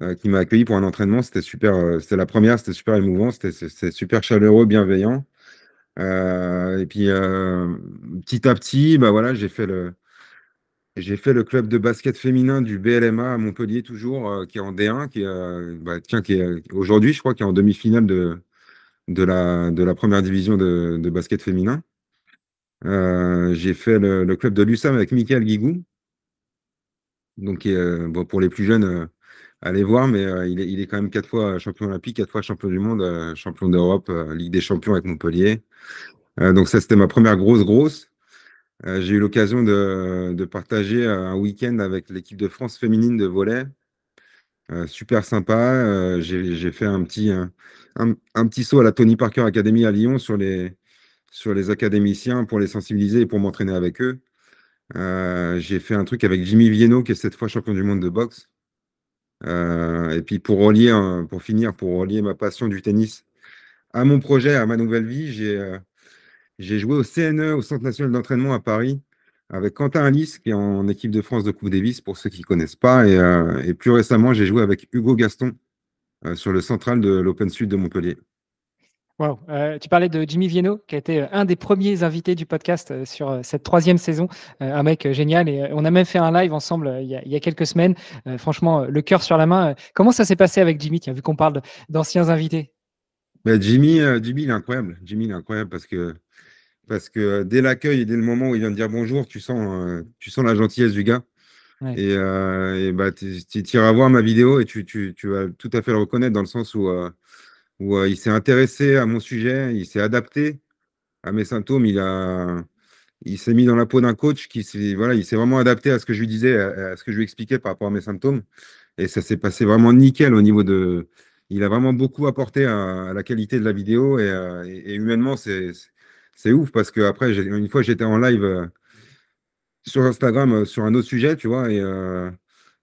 Euh, qui m'a accueilli pour un entraînement. C'était super, euh, c'était la première, c'était super émouvant, c'était super chaleureux, bienveillant. Euh, et puis petit à petit, bah voilà, j'ai fait le j'ai fait le club de basket féminin du BLMA à Montpellier toujours, qui est en D1, qui bah, qui est aujourd'hui, je crois, qui est en demi-finale de de la de la première division de, basket féminin. j'ai fait le, club de l'USAM avec Michael Guigou, donc bon, pour les plus jeunes, allez voir, mais euh, il, est, quand même quatre fois champion olympique, quatre fois champion du monde, euh, champion d'Europe, euh, Ligue des champions avec Montpellier. donc ça, c'était ma première grosse, grosse. J'ai eu l'occasion de, partager un week-end avec l'équipe de France féminine de volet. super sympa. J'ai fait un petit, un, petit saut à la Tony Parker Academy à Lyon sur les, sur les académiciens pour les sensibiliser et pour m'entraîner avec eux. J'ai fait un truc avec Jimmy Vienno, qui est cette fois champion du monde de boxe. Euh, et puis pour relier, pour finir, pour relier ma passion du tennis à mon projet, à ma nouvelle vie, j'ai euh, joué au CNE, au Centre national d'entraînement à Paris, avec Quentin Alice, qui est en équipe de France de Coupe Davis, pour ceux qui ne connaissent pas. Euh, et, plus récemment, j'ai joué avec Hugo Gaston sur le central de l'Open Sud de Montpellier. Wow. Euh, tu parlais de Jimmy Vieno, qui a été euh, un des premiers invités du podcast euh, sur cette troisième saison. un mec génial. Et on a même fait un live ensemble il, y a, quelques semaines. franchement, le cœur sur la main. Comment ça s'est passé avec Jimmy, Tiens, vu qu'on parle d'anciens invités ben, Jimmy, Jimmy, il est incroyable. Jimmy, il est incroyable parce que, parce que dès l'accueil dès le moment où il vient de dire bonjour, tu sens, tu sens la gentillesse du gars. Et, bah, tu iras voir ma vidéo et tu, tu, tu, vas tout à fait le reconnaître dans le sens où où euh, il s'est intéressé à mon sujet, il s'est adapté à mes symptômes, il a, il s'est mis dans la peau d'un coach qui s'est, voilà, il s'est vraiment adapté à ce que je lui disais, à, ce que je lui expliquais par rapport à mes symptômes, et ça s'est passé vraiment nickel au niveau de, il a vraiment beaucoup apporté à, la qualité de la vidéo et, euh, humainement c'est, c'est ouf parce que après une fois j'étais en live euh, sur Instagram sur un autre sujet, tu vois, et,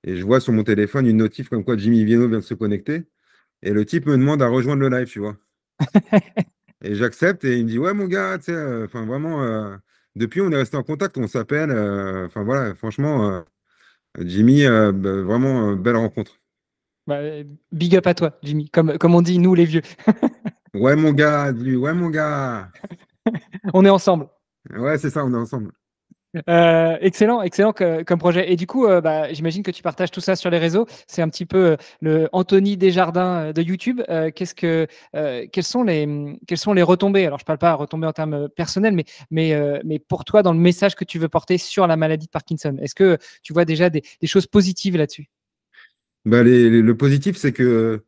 je vois sur mon téléphone une notif comme quoi Jimmy Vieno vient de se connecter. Et le type me demande à rejoindre le live, tu vois. et j'accepte et il me dit Ouais, mon gars, tu sais, euh, enfin vraiment, euh, depuis, on est resté en contact, on s'appelle. Euh, enfin voilà, franchement, Jimmy, bah, vraiment belle rencontre. Bah, big up à toi, Jimmy, comme, comme on dit, nous les vieux. ouais, mon gars, lui ouais, mon gars. on est ensemble. Ouais, c'est ça, on est ensemble. Euh, excellent, excellent comme projet. Et du coup, euh, bah, j'imagine que tu partages tout ça sur les réseaux. C'est un petit peu euh, le Anthony Desjardins de YouTube. qu'est-ce que, quelles sont les, mm, sont les retombées Alors, je parle pas retombées en termes personnels, mais, mais, mais pour toi, dans le message que tu veux porter sur la maladie de Parkinson, est-ce que tu vois déjà des, choses positives là-dessus bah, Le positif, c'est que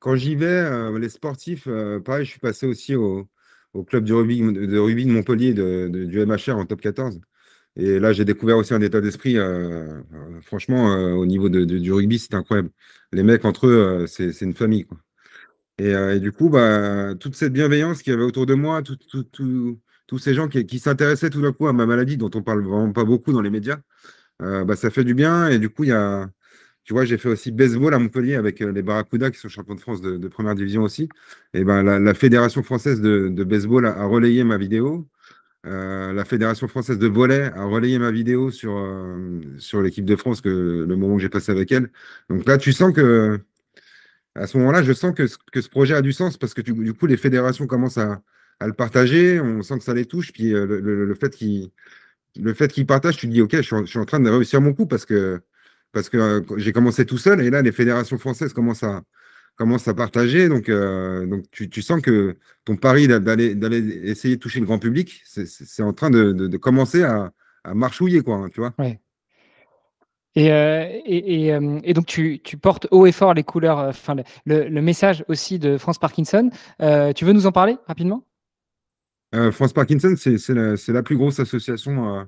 quand j'y vais, les sportifs, pareil, je suis passé aussi au, club de rugby de Montpellier, de, du MHR en top 14. Et là, j'ai découvert aussi un état d'esprit. Euh, franchement, euh, au niveau du rugby, c'est incroyable. Les mecs, entre eux, euh, c'est une famille. Et, du coup, bah, toute cette bienveillance qu'il y avait autour de moi, tous ces gens qui, s'intéressaient tout d'un coup à ma maladie, dont on parle vraiment pas beaucoup dans les médias, bah, ça fait du bien. Et du coup, il y a. Tu vois, j'ai fait aussi baseball à Montpellier avec les Barracudas qui sont champions de France de, première division aussi. Et ben, la, Fédération française de, baseball a relayé ma vidéo. Euh, la Fédération française de volet a relayé ma vidéo sur, euh, sur l'équipe de France, que, le moment que j'ai passé avec elle. Donc là, tu sens que, à ce moment-là, je sens que, que, ce projet a du sens parce que du coup, les fédérations commencent à, à, le partager, on sent que ça les touche. Puis euh, le, le, fait qu'ils partagent, tu te dis, OK, je suis, en, je suis en train de réussir mon coup parce que, parce que j'ai commencé tout seul et là, les fédérations françaises commencent à, Commence à partager. Donc, euh, donc tu, sens que ton pari d'aller essayer de toucher le grand public, c'est en train de, commencer à, marchouiller, quoi, hein, tu vois. Euh, et, et, euh, donc tu, portes haut et fort les couleurs, enfin le, message aussi de France Parkinson. tu veux nous en parler rapidement France Parkinson, c'est la, plus grosse association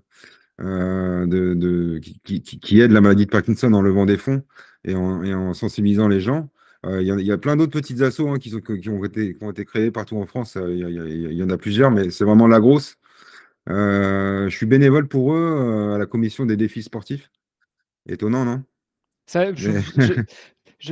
de, qui, aide la maladie de Parkinson en levant des fonds et en sensibilisant les gens. Euh, il y, a plein d'autres petites assos hein, qui, ont été, qui créées partout en France. Il y, en a plusieurs, mais c'est vraiment la grosse. Euh, je suis bénévole pour eux euh, à la commission des défis sportifs. Étonnant, non je,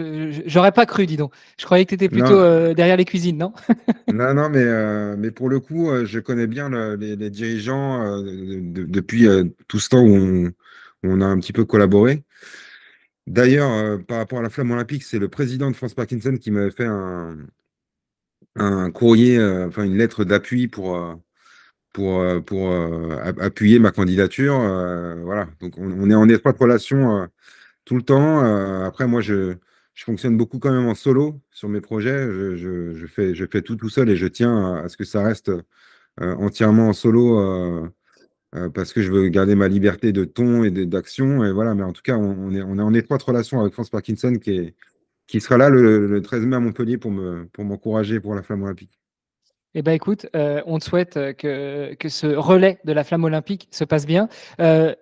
n'aurais J'aurais pas cru, dis donc. Je croyais que tu étais plutôt derrière les cuisines, non Non, non, mais, pour le coup, je connais bien les, dirigeants depuis tout ce temps où on, a un petit peu collaboré. D'ailleurs, euh, par rapport à la flamme olympique, c'est le président de France Parkinson qui m'avait fait un, un courrier, euh, enfin une lettre d'appui pour, euh, pour, pour appuyer ma candidature. voilà, donc on, est en étroite relation tout le temps. après, moi, je, je fonctionne beaucoup quand même en solo sur mes projets. Je, fais, je fais tout tout seul et je tiens à, ce que ça reste entièrement en solo euh, parce que je veux garder ma liberté de ton et d'action. Et voilà, mais en tout cas, on, est, en étroite relation avec France Parkinson qui, sera là le, 13 mai à Montpellier pour m'encourager pour, la flamme olympique. Eh bien, écoute, euh, on te souhaite euh, que, ce relais de la flamme olympique se passe bien.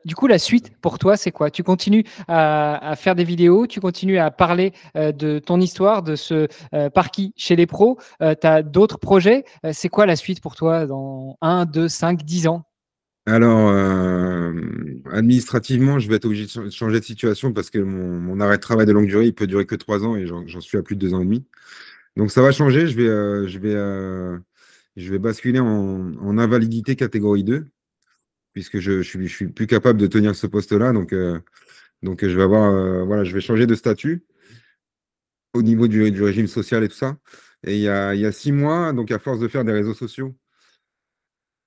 du coup, la suite pour toi, c'est quoi Tu continues à, faire des vidéos, tu continues à parler de ton histoire, de ce parquis chez les pros, tu as d'autres projets. c'est quoi la suite pour toi dans 1, 2, 5, 10 ans alors, euh, administrativement, je vais être obligé de changer de situation parce que mon, arrêt de travail de longue durée, il peut durer que trois ans et j'en suis à plus de deux ans et demi. Donc, ça va changer. Je vais, euh, je vais, euh, je vais basculer en, invalidité catégorie 2 puisque je, ne suis, plus capable de tenir ce poste-là. Donc, donc, je vais avoir, voilà, je vais changer de statut au niveau du, régime social et tout ça. Et il y, a, il y a six mois, donc à force de faire des réseaux sociaux,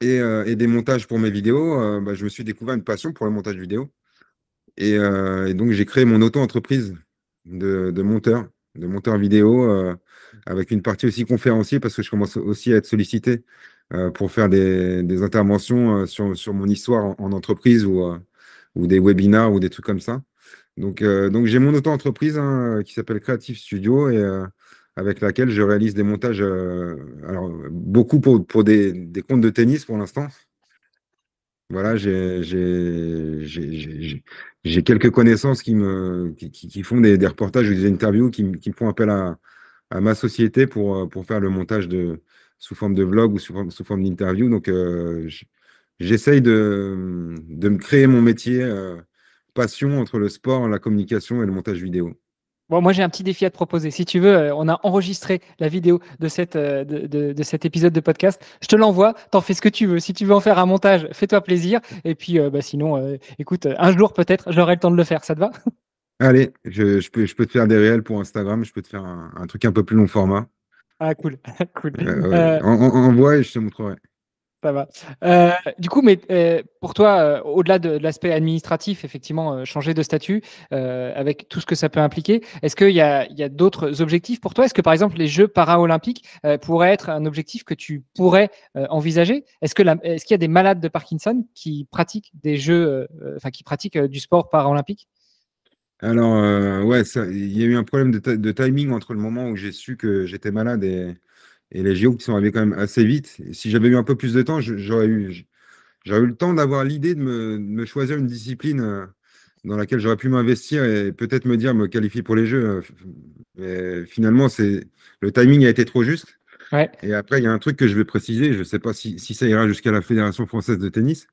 euh, et, des montages pour mes vidéos, euh, bah, je me suis découvert une passion pour le montage vidéo. Et, euh, donc, j'ai créé mon auto-entreprise de, monteur, de monteur vidéo, avec une partie aussi conférencier, parce que je commence aussi à être sollicité pour faire des, interventions sur, sur, mon histoire en, entreprise ou, ou des webinars ou des trucs comme ça. Donc, donc j'ai mon auto-entreprise hein, qui s'appelle Creative Studio et, avec laquelle je réalise des montages, euh, alors beaucoup pour, des, comptes de tennis pour l'instant. Voilà, j'ai quelques connaissances qui, me, qui, font des, reportages ou des interviews qui, qui font appel à, à ma société pour, euh, pour faire le montage de, sous forme de vlog ou sous, forme, d'interview. Donc, euh, j'essaye de, de, me créer mon métier, passion entre le sport, la communication et le montage vidéo moi, j'ai un petit défi à te proposer. Si tu veux, euh, on a enregistré la vidéo de, cette, euh, de, cet épisode de podcast. Je te l'envoie, t'en fais ce que tu veux. Si tu veux en faire un montage, fais-toi plaisir. Et puis, euh, bah, sinon, écoute, un jour peut-être, j'aurai le temps de le faire. Ça te va Allez, je, peux, je, peux, te faire des réels pour Instagram. Je peux te faire un, truc un peu plus long format. Ah, cool. cool. envoie et je te montrerai. Ça euh, du coup, mais euh, pour toi, euh, au-delà de, l'aspect administratif, effectivement, changer de statut avec tout ce que ça peut impliquer, est-ce qu'il y a, d'autres objectifs pour toi Est-ce que par exemple les Jeux paralympiques pourraient être un objectif que tu pourrais envisager Est-ce qu'il y a des malades de Parkinson qui pratiquent des jeux, enfin qui pratiquent du sport paralympique Alors ouais, il y a eu un problème de timing entre le moment où j'ai su que j'étais malade et et les JO qui sont arrivés quand même assez vite. si j'avais eu un peu plus de temps, j'aurais eu, le temps d'avoir l'idée de me, choisir une discipline euh, dans laquelle j'aurais pu m'investir et peut-être me dire me qualifier pour les Jeux. Euh, mais finalement, le timing a été trop juste. Et après, il y a un truc que je vais préciser. Je ne sais pas si, ça ira jusqu'à la Fédération française de tennis,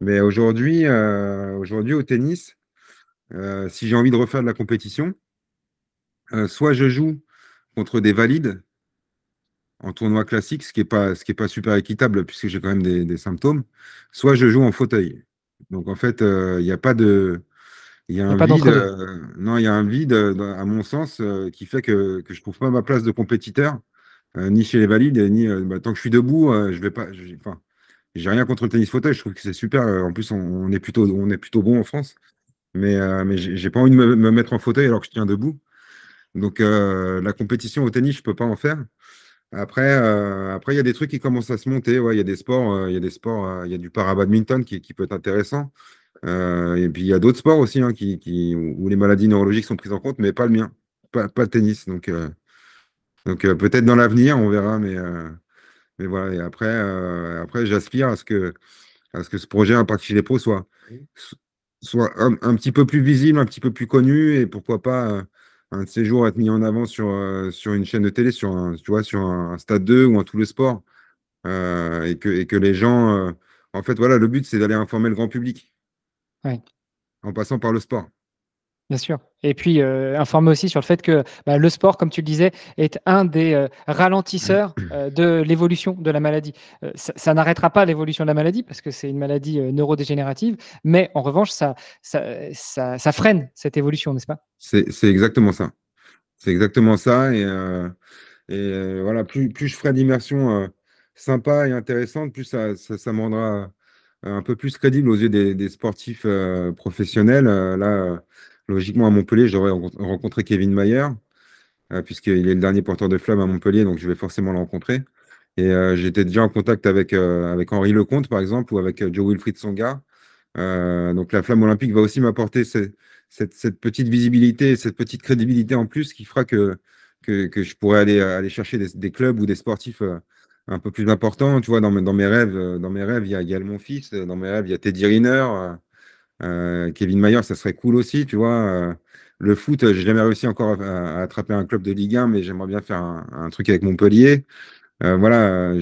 mais aujourd'hui, euh, aujourd'hui au tennis, si j'ai envie de refaire de la compétition, soit je joue contre des valides en tournoi classique, ce qui n'est pas, ce qui est pas super équitable puisque j'ai quand même des, symptômes, soit je joue en fauteuil. Donc en fait, euh, il n'y a pas de. Il y a, un vide, euh, non, il y a un vide, euh, à mon sens, qui fait que, je ne trouve pas ma place de compétiteur, ni chez les valides, ni bah, tant que je suis debout, je vais pas. j'ai rien contre le tennis fauteuil, je trouve que c'est super. En plus, on, est plutôt, on est plutôt bon en France, mais, mais j'ai pas envie de me, me, mettre en fauteuil alors que je tiens debout. Donc la compétition au tennis, je peux pas en faire. Après, euh, après, il y a des trucs qui commencent à se monter. Ouais, il y a des sports, euh, il y a des sports, euh, il y a du parabadminton qui, qui peut être intéressant. et puis il y a d'autres sports aussi hein, qui, où les maladies neurologiques sont prises en compte, mais pas le mien, pas, le tennis. Donc, donc peut-être dans l'avenir, on verra. Mais, mais voilà. Et après, après, j'aspire à ce que à ce que ce projet à chez des pros soit soit un, petit peu plus visible, un petit peu plus connu, et pourquoi pas un de ces être mis en avant sur, euh, sur une chaîne de télé, sur un, tu vois, sur un, stade 2 ou un tout le sport. Euh, et, que, et que les gens. Euh, en fait, voilà, le but, c'est d'aller informer le grand public. En passant par le sport sûr. Et puis, euh, informer aussi sur le fait que bah, le sport, comme tu le disais, est un des euh, ralentisseurs mm. euh, de l'évolution de la maladie. ça, n'arrêtera pas l'évolution de la maladie parce que c'est une maladie neurodégénérative, mais en revanche, ça, ça, ça, freine cette évolution, n'est-ce pas C'est exactement ça. C'est exactement ça. Et, voilà, plus, plus, je ferai d'immersion sympa et intéressante, plus ça, ça, me rendra un peu plus crédible aux yeux des, des sportifs professionnels. là, logiquement, à Montpellier, j'aurais rencontré Kevin Mayer, euh, puisqu'il est le dernier porteur de flamme à Montpellier, donc je vais forcément le rencontrer. Et euh, j'étais déjà en contact avec, euh, avec Henri Lecomte, par exemple, ou avec Joe Wilfried Songa. donc la flamme olympique va aussi m'apporter cette, petite visibilité, cette petite crédibilité en plus qui fera que, que, je pourrai aller, aller chercher des, clubs ou des sportifs un peu plus importants. Tu vois, dans, dans mes rêves, dans mes rêves, il y a mon fils, dans mes rêves, il y a Teddy Riner. Euh, Kevin Mayer, ça serait cool aussi, tu vois. Euh, le foot, euh, j'ai jamais réussi encore à, attraper un club de Ligue 1, mais j'aimerais bien faire un, truc avec Montpellier. voilà,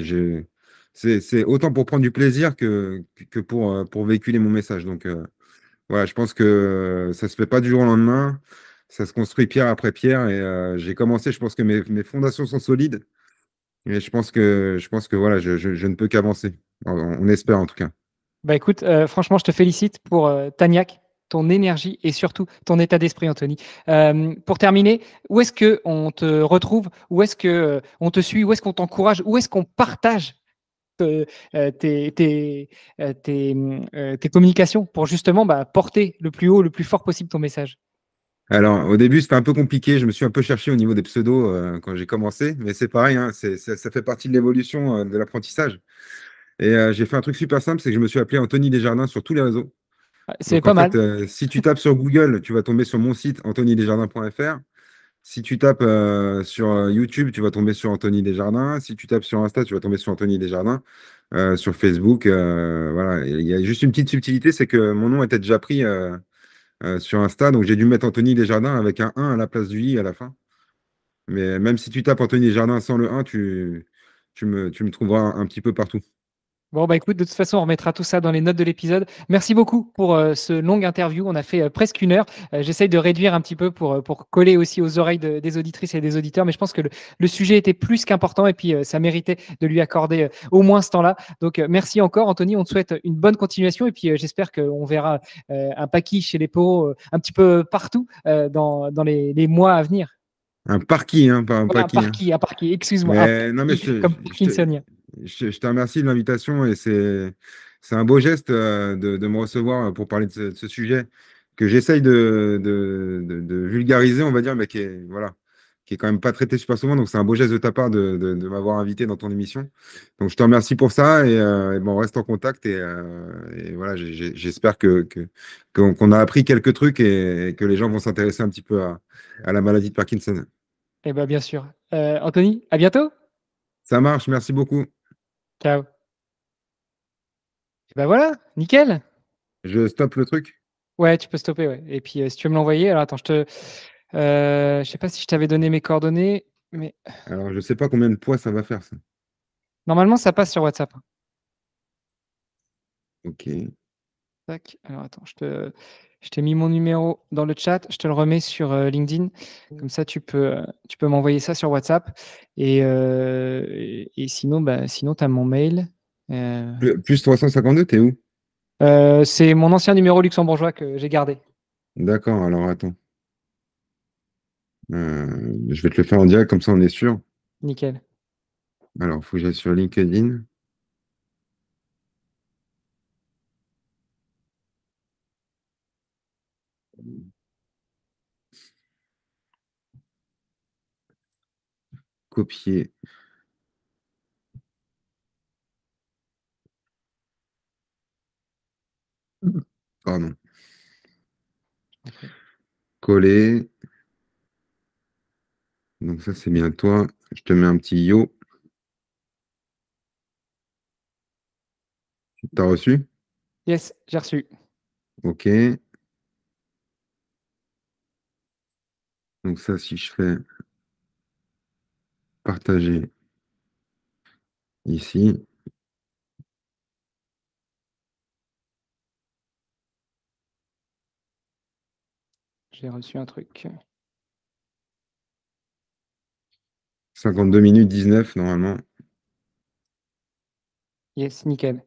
c'est autant pour prendre du plaisir que, pour, pour véhiculer mon message. Donc voilà, je pense que ça se fait pas du jour au lendemain, ça se construit pierre après pierre. Et j'ai commencé, je pense que mes, fondations sont solides. Et je pense que je pense que voilà, je ne peux qu'avancer. On espère en tout cas. Bah, écoute, euh, franchement, je te félicite pour euh, Taniac, ton énergie et surtout ton état d'esprit, Anthony. Euh, pour terminer, où est-ce que on te retrouve Où est-ce que on te suit Où est-ce qu'on t'encourage Où est-ce qu'on partage tes, communications pour justement bah, porter le plus haut, le plus fort possible ton message alors, au début, c'était un peu compliqué. Je me suis un peu cherché au niveau des pseudos quand j'ai commencé, mais c'est pareil, hein, ça, fait partie de l'évolution de l'apprentissage. Et euh, j'ai fait un truc super simple, c'est que je me suis appelé Anthony Desjardins sur tous les réseaux. Ah, c'est pas en euh, si tu tapes sur Google, tu vas tomber sur mon site anthonydesjardins.fr. Si tu tapes euh, sur YouTube, tu vas tomber sur Anthony Desjardins. Si tu tapes sur Insta, tu vas tomber sur Anthony Desjardins. sur Facebook, voilà. Il y a juste une petite subtilité, c'est que mon nom était déjà pris sur Insta, donc j'ai dû mettre Anthony Desjardins avec un 1 à la place du i à la fin. Mais même si tu tapes Anthony Desjardins sans le 1, tu, me, tu me trouveras un petit peu partout. Bon, bah écoute, de toute façon, on remettra tout ça dans les notes de l'épisode. Merci beaucoup pour euh, ce long interview. On a fait euh, presque une heure. Euh, j'essaye de réduire un petit peu pour, pour coller aussi aux oreilles des auditrices et des auditeurs, mais je pense que le, sujet était plus qu'important et puis ça méritait de lui accorder au moins ce temps-là. Donc, merci encore, Anthony. On te souhaite une bonne continuation et puis j'espère qu'on verra un paquet chez les poros un petit peu partout dans, les, les mois à venir. Un parquis, hein, pas un Un parquis, excuse-moi. je, je, te remercie de l'invitation et c'est, c'est un beau geste euh, de, de, me recevoir euh, pour parler de ce, sujet que j'essaye de, de, vulgariser, on va dire, mais qui est, voilà, qui est quand même pas traité super souvent. Donc, c'est un beau geste de ta part de, m'avoir invité dans ton émission. Donc, je te remercie pour ça et, euh, on reste en contact. Et, euh, voilà, j'espère que, qu'on, a appris quelques trucs et, que les gens vont s'intéresser un petit peu à, la maladie de Parkinson. Eh bien, bien sûr. Euh, Anthony, à bientôt. Ça marche. Merci beaucoup. Ciao. Et eh ben voilà, nickel. Je stoppe le truc. Ouais, tu peux stopper. Ouais. Et puis, si tu veux me l'envoyer, alors attends, je te. Euh, je ne sais pas si je t'avais donné mes coordonnées, mais. Alors, je ne sais pas combien de poids ça va faire, ça. Normalement, ça passe sur WhatsApp. Ok. Tac. Alors, attends, je te. Je t'ai mis mon numéro dans le chat, je te le remets sur euh, LinkedIn. Comme ça, tu peux, euh, tu peux m'envoyer ça sur WhatsApp. Et, et, sinon, bah, sinon tu as mon mail. Plus 352, t'es où C'est mon ancien numéro luxembourgeois que j'ai gardé. D'accord, alors attends. Euh, je vais te le faire en direct, comme ça on est sûr. Nickel. Alors, il faut que j'aille sur LinkedIn. Copier. Coller. Donc ça, c'est bien toi. Je te mets un petit yo. T'as reçu Yes, j'ai reçu. OK. Donc ça, si je fais partager ici. J'ai reçu un truc. 52 minutes 19 normalement. Yes, nickel.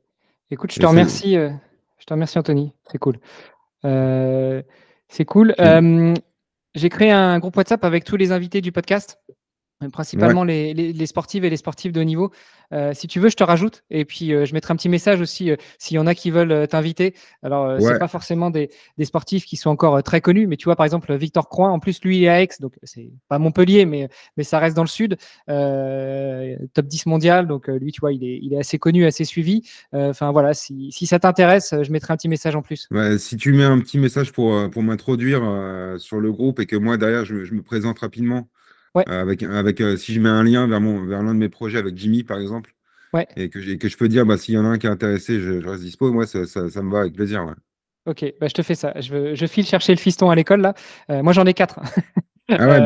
Écoute, je te remercie, euh, je te remercie Anthony, euh, c'est cool. c'est cool. Euh, j'ai créé un groupe WhatsApp avec tous les invités du podcast principalement les, les, sportives et les sportifs de haut niveau. Euh, si tu veux, je te rajoute et puis euh, je mettrai un petit message aussi euh, s'il y en a qui veulent t'inviter. Alors, c'est pas forcément des, sportifs qui sont encore très connus, mais tu vois, par exemple, Victor croix en plus, lui, il est à Aix, donc c'est pas Montpellier, mais, mais ça reste dans le sud. top 10 mondial, donc lui, tu vois, il est, assez connu, assez suivi. Enfin, voilà, si, ça t'intéresse, je mettrai un petit message en plus. si tu mets un petit message pour, pour m'introduire sur le groupe et que moi, derrière, je me présente rapidement euh, avec, avec euh, si je mets un lien vers, mon, vers l'un de mes projets avec Jimmy, par exemple, ouais. et, que que je peux dire, bah, s'il y en a un qui est intéressé, je, reste dispo, moi, ça, ça, me va avec plaisir. Ok, bah, je te fais ça. Je, je, file chercher le fiston à l'école, là. Euh, moi, j'en ai quatre. Ah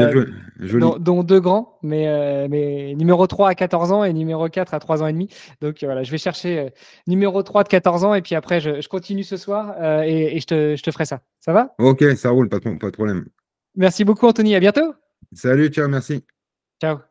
dont, deux grands, mais, mais numéro 3 à 14 ans et numéro 4 à 3 ans et demi. Donc voilà, je vais chercher numéro 3 de 14 ans et puis après, je, je continue ce soir et, et je, te, je, te, ferai ça. Ça va Ok, ça roule, pas pas de problème. Merci beaucoup, Anthony. À bientôt. Salut, ciao, merci. Ciao.